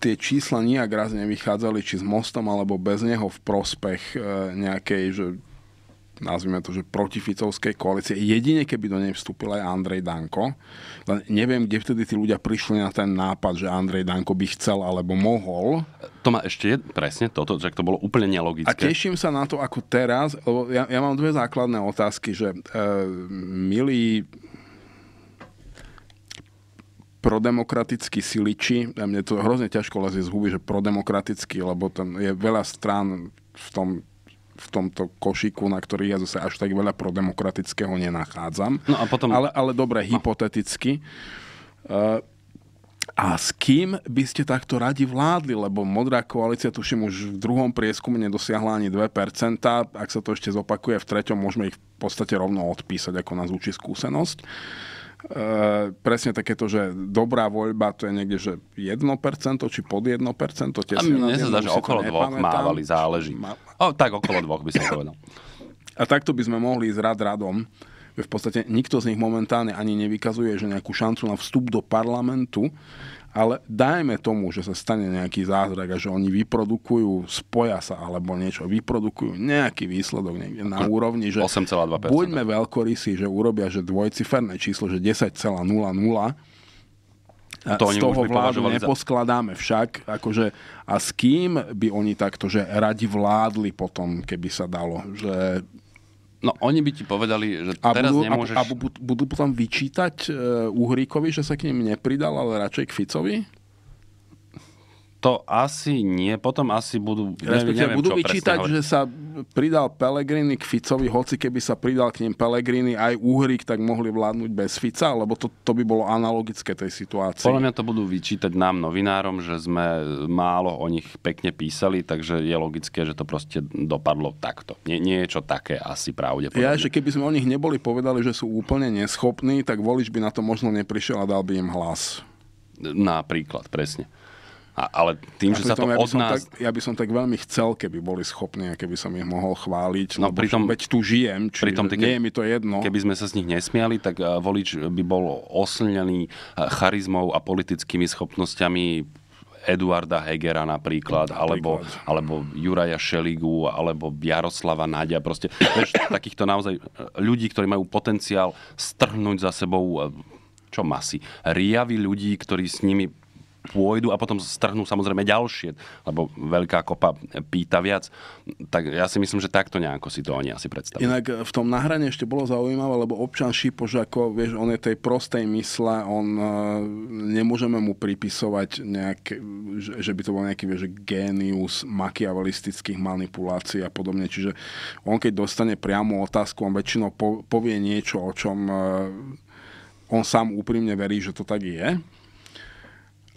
tie čísla nijak raz nevychádzali či s mostom alebo bez neho v prospech e, nejakej, že nazvime to, že protificovskej koalície. Jedine, keby do nej vstúpil aj Andrej Danko. Len no, neviem, kde vtedy tí ľudia prišli na ten nápad, že Andrej Danko by chcel alebo mohol. To má ešte jed... presne toto, že to bolo úplne nelogické. A teším sa na to ako teraz, lebo ja, ja mám dve základné otázky, že e, milí prodemokratickí siliči, a mne to hrozne ťažko lezie z huby, že prodemokratický, lebo tam je veľa strán v tom v tomto košíku, na ktorý ja zase až tak veľa prodemokratického nenachádzam. No a potom... Ale, ale dobre, no. hypoteticky. Uh, a s kým by ste takto radi vládli? Lebo modrá koalícia, tuším, už v druhom prieskume nedosiahla ani 2%. Ak sa to ešte zopakuje v treťom, môžeme ich v podstate rovno odpísať, ako nás učí skúsenosť. Uh, E, presne takéto, že dobrá voľba to je niekde, že 1% či pod 1%? Tesne A mne sa zdá, že okolo dvoch mávali, záleží. Má... O, tak okolo dvoch by som povedal. A takto by sme mohli ísť rad radom, že v podstate nikto z nich momentálne ani nevykazuje, že nejakú šancu na vstup do parlamentu ale dajme tomu, že sa stane nejaký zázrak a že oni vyprodukujú, spoja sa alebo niečo, vyprodukujú nejaký výsledok niekde na hm. úrovni, že 8,2%. buďme veľkorysí, že urobia že dvojciferné číslo, že 10,00 to z toho vládu neposkladáme za... však, akože, a s kým by oni takto, že radi vládli potom, keby sa dalo, že No oni by ti povedali, že a teraz budú, nemôžeš... A budú, budú potom vyčítať uh, Uhríkovi, že sa k ním nepridal, ale radšej k Ficovi? to asi nie, potom asi budú... Respektíve budú vyčítať, že sa pridal Pelegrini k Ficovi, hoci keby sa pridal k ním Pelegrini aj Uhrik, tak mohli vládnuť bez Fica, lebo to, to by bolo analogické tej situácii. Podľa mňa to budú vyčítať nám novinárom, že sme málo o nich pekne písali, takže je logické, že to proste dopadlo takto. Nie, niečo také asi pravdepodobne. Ja, že keby sme o nich neboli povedali, že sú úplne neschopní, tak volič by na to možno neprišiel a dal by im hlas. Napríklad, presne. A, ale tým, a že sa to ja od nás... Tak, ja by som tak veľmi chcel, keby boli schopní a keby som ich mohol chváliť, no, lebo pritom, veď tu žijem, čiže pritom, nie keby, je mi to jedno. Keby sme sa z nich nesmiali, tak eh, volič by bol oslňaný eh, charizmou a politickými schopnosťami Eduarda Hegera napríklad, alebo, napríklad. alebo Juraja Šeligu, alebo Jaroslava Náďa, proste *coughs* vieš, takýchto naozaj eh, ľudí, ktorí majú potenciál strhnúť za sebou čo masy, riavy ľudí, ktorí s nimi pôjdu a potom strhnú samozrejme ďalšie, lebo veľká kopa pýta viac. Tak ja si myslím, že takto nejako si to oni asi predstavujú. Inak v tom nahrane ešte bolo zaujímavé, lebo občan Šipoš, ako vieš, on je tej prostej mysle, on e, nemôžeme mu pripisovať nejaké, že by to bol nejaký vieš, génius makiavelistických manipulácií a podobne. Čiže on keď dostane priamu otázku, on väčšinou povie niečo, o čom e, on sám úprimne verí, že to tak je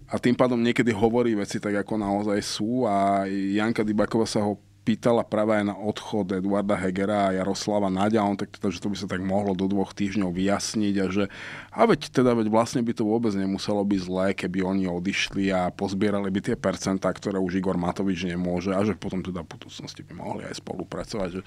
a tým pádom niekedy hovorí veci tak, ako naozaj sú a Janka Dybakova sa ho pýtala práve aj na odchod Eduarda Hegera a Jaroslava Nadia, on tak teda, že to by sa tak mohlo do dvoch týždňov vyjasniť a že a veď teda, veď vlastne by to vôbec nemuselo byť zlé, keby oni odišli a pozbierali by tie percentá, ktoré už Igor Matovič nemôže a že potom teda v budúcnosti by mohli aj spolupracovať. Že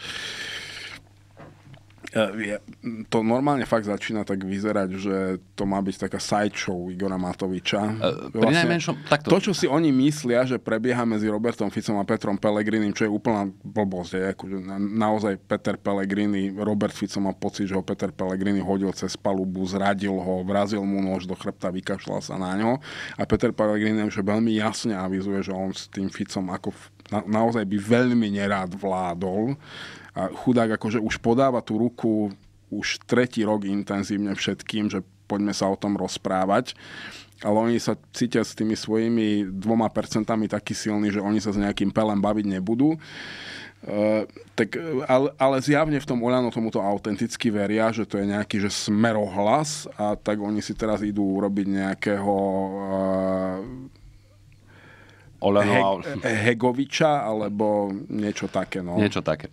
Eh, to normálne fakt začína tak vyzerať, že to má byť taká sideshow Igora Matoviča. E, pri vlastne, takto. To, čo si oni myslia, že prebieha medzi Robertom Ficom a Petrom Pelegrinim, čo je úplná blbosť. Je, akože naozaj Peter Pelegrini, Robert Fico má pocit, že ho Peter Pelegrini hodil cez palubu, zradil ho, vrazil mu nož do chrbta, vykašľal sa na ňo. A Peter Pelegrini už veľmi jasne avizuje, že on s tým Ficom ako na, naozaj by veľmi nerád vládol a chudák akože už podáva tú ruku už tretí rok intenzívne všetkým, že poďme sa o tom rozprávať. Ale oni sa cítia s tými svojimi dvoma percentami taký silní, že oni sa s nejakým pelem baviť nebudú. Uh, tak, ale, ale zjavne v tom Oľano tomuto autenticky veria, že to je nejaký že smerohlas a tak oni si teraz idú urobiť nejakého uh, Oľano, He- Hegoviča alebo niečo také. No. Niečo také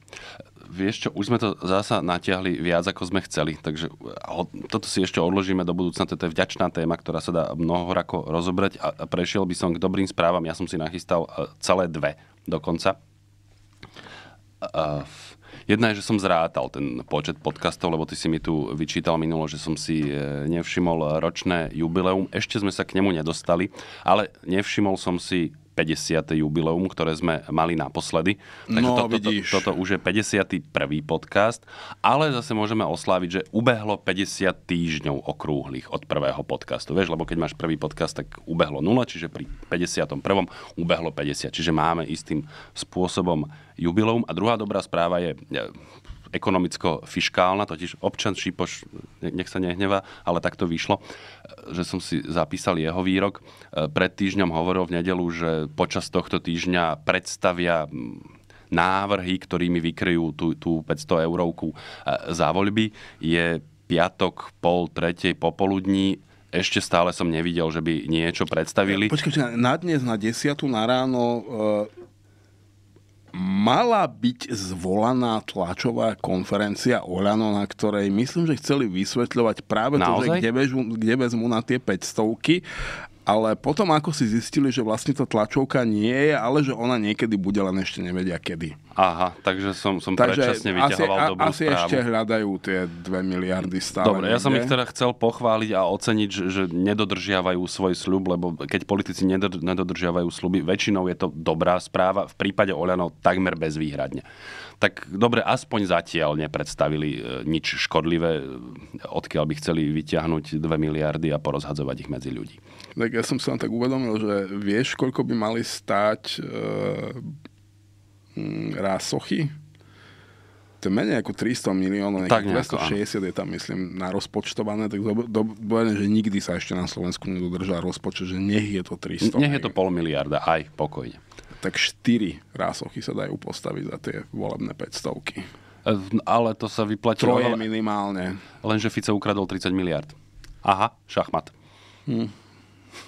vieš čo, už sme to zasa natiahli viac, ako sme chceli, takže toto si ešte odložíme do budúcna, To je vďačná téma, ktorá sa dá mnohorako rozobrať a prešiel by som k dobrým správam, ja som si nachystal e, celé dve dokonca. Jedna je, že som zrátal ten počet podcastov, lebo ty si mi tu vyčítal minulo, že som si e, nevšimol ročné jubileum. Ešte sme sa k nemu nedostali, ale nevšimol som si 50. jubileum, ktoré sme mali naposledy. Takže no, toto, vidíš. toto už je 51. podcast, ale zase môžeme osláviť, že ubehlo 50 týždňov okrúhlych od prvého podcastu. Vieš, lebo keď máš prvý podcast, tak ubehlo 0, čiže pri 51. ubehlo 50. Čiže máme istým spôsobom jubileum. A druhá dobrá správa je, ekonomicko-fiškálna, totiž občan Šipoš, nech sa nehneva, ale takto vyšlo, že som si zapísal jeho výrok. E, pred týždňom hovoril v nedelu, že počas tohto týždňa predstavia návrhy, ktorými vykryjú tú, tú 500 eurovku e, za voľby. Je piatok, pol tretej popoludní ešte stále som nevidel, že by niečo predstavili. Počkajte, na dnes, na desiatu, na ráno e, mala byť zvolaná tlačová konferencia Oľano, na ktorej myslím, že chceli vysvetľovať práve Naozaj? to, že kde, bežú, kde na tie 500 ale potom ako si zistili, že vlastne tá tlačovka nie je, ale že ona niekedy bude, len ešte nevedia kedy. Aha, takže som, som takže predčasne vyťahoval asi, dobrú asi správu. ešte hľadajú tie 2 miliardy stále. Dobre, ja som ich teda chcel pochváliť a oceniť, že nedodržiavajú svoj sľub, lebo keď politici nedodržiavajú sľuby, väčšinou je to dobrá správa, v prípade Oľano takmer bezvýhradne tak dobre, aspoň zatiaľ nepredstavili e, nič škodlivé, e, odkiaľ by chceli vyťahnuť 2 miliardy a porozhadzovať ich medzi ľudí. Tak ja som sa tak uvedomil, že vieš, koľko by mali stáť e, rásochy? To je menej ako 300 miliónov, tak 260 je tam, myslím, na rozpočtované, tak dobre, že nikdy sa ešte na Slovensku nedodržá rozpočet, že nech je to 300. Nech je to pol miliarda, aj pokojne tak 4 rásochy sa dajú postaviť za tie volebné 500. E, ale to sa vyplatilo... Troje ale... minimálne. Lenže Fico ukradol 30 miliard. Aha, šachmat. Hm.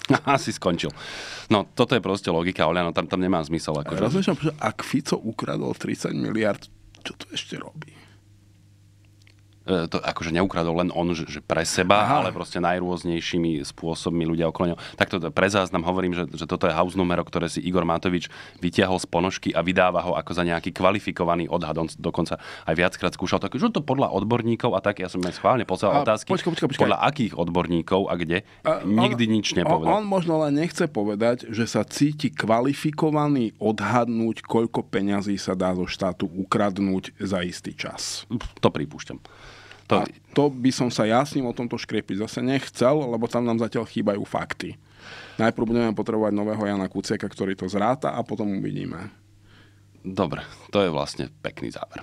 *laughs* Asi skončil. No, toto je proste logika, Oľano, tam, tam nemá zmysel. Akože. Rozumiem, ak Fico ukradol 30 miliard, čo to ešte robí? E, to akože neukradol len on, že, že pre seba, Aha. ale proste najrôznejšími spôsobmi ľudia okolo neho. to pre záznam hovorím, že, že toto je house numero, ktoré si Igor Matovič vytiahol z ponožky a vydáva ho ako za nejaký kvalifikovaný odhad. On dokonca aj viackrát skúšal tak, že to podľa odborníkov a tak, ja som schválne poslal otázky, počka, počka, počka. podľa akých odborníkov a kde, a, nikdy on, nič nepovedal. On, on možno len nechce povedať, že sa cíti kvalifikovaný odhadnúť, koľko peňazí sa dá zo štátu ukradnúť za istý čas. To pripúšťam. To... A to by som sa ja s ním o tomto škriepiť zase nechcel, lebo tam nám zatiaľ chýbajú fakty. Najprv budeme potrebovať nového Jana Kuciaka, ktorý to zráta a potom uvidíme. Dobre, to je vlastne pekný záver.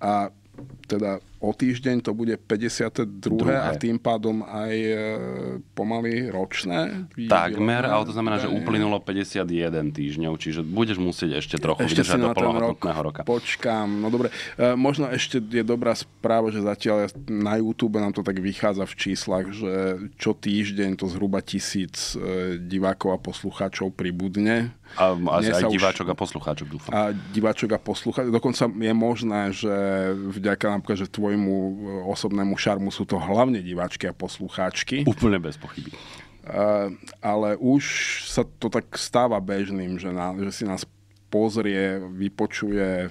A teda o týždeň to bude 52. Druhé. a tým pádom aj e, pomaly ročné. Takmer, ale to znamená, že uplynulo 51 týždňov, čiže budeš musieť ešte trochu ešte vydržať do plnohodnotného rok roka. Počkám, no dobre. E, možno ešte je dobrá správa, že zatiaľ na YouTube nám to tak vychádza v číslach, že čo týždeň to zhruba tisíc e, divákov a poslucháčov pribudne. A, aj diváčok už... a poslucháčok, dúfam. A diváčok a poslucháčok. Dokonca je možné, že vďaka napríklad, že tvoj svojmu e, osobnému šarmu sú to hlavne diváčky a poslucháčky. Úplne bez pochyby. E, ale už sa to tak stáva bežným, že, na, že si nás pozrie, vypočuje e,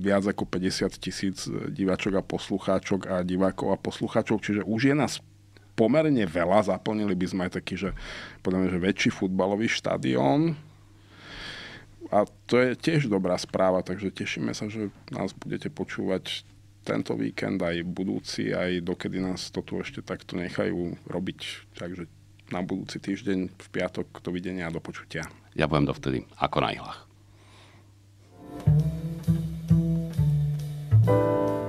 viac ako 50 tisíc diváčok a poslucháčok a divákov a poslucháčok, čiže už je nás pomerne veľa, zaplnili by sme aj taký, že, podľa že väčší futbalový štadión, a to je tiež dobrá správa, takže tešíme sa, že nás budete počúvať tento víkend, aj budúci, aj dokedy nás to tu ešte takto nechajú robiť. Takže na budúci týždeň v piatok videnia a do počutia. Ja budem dovtedy ako na ihlách. thank you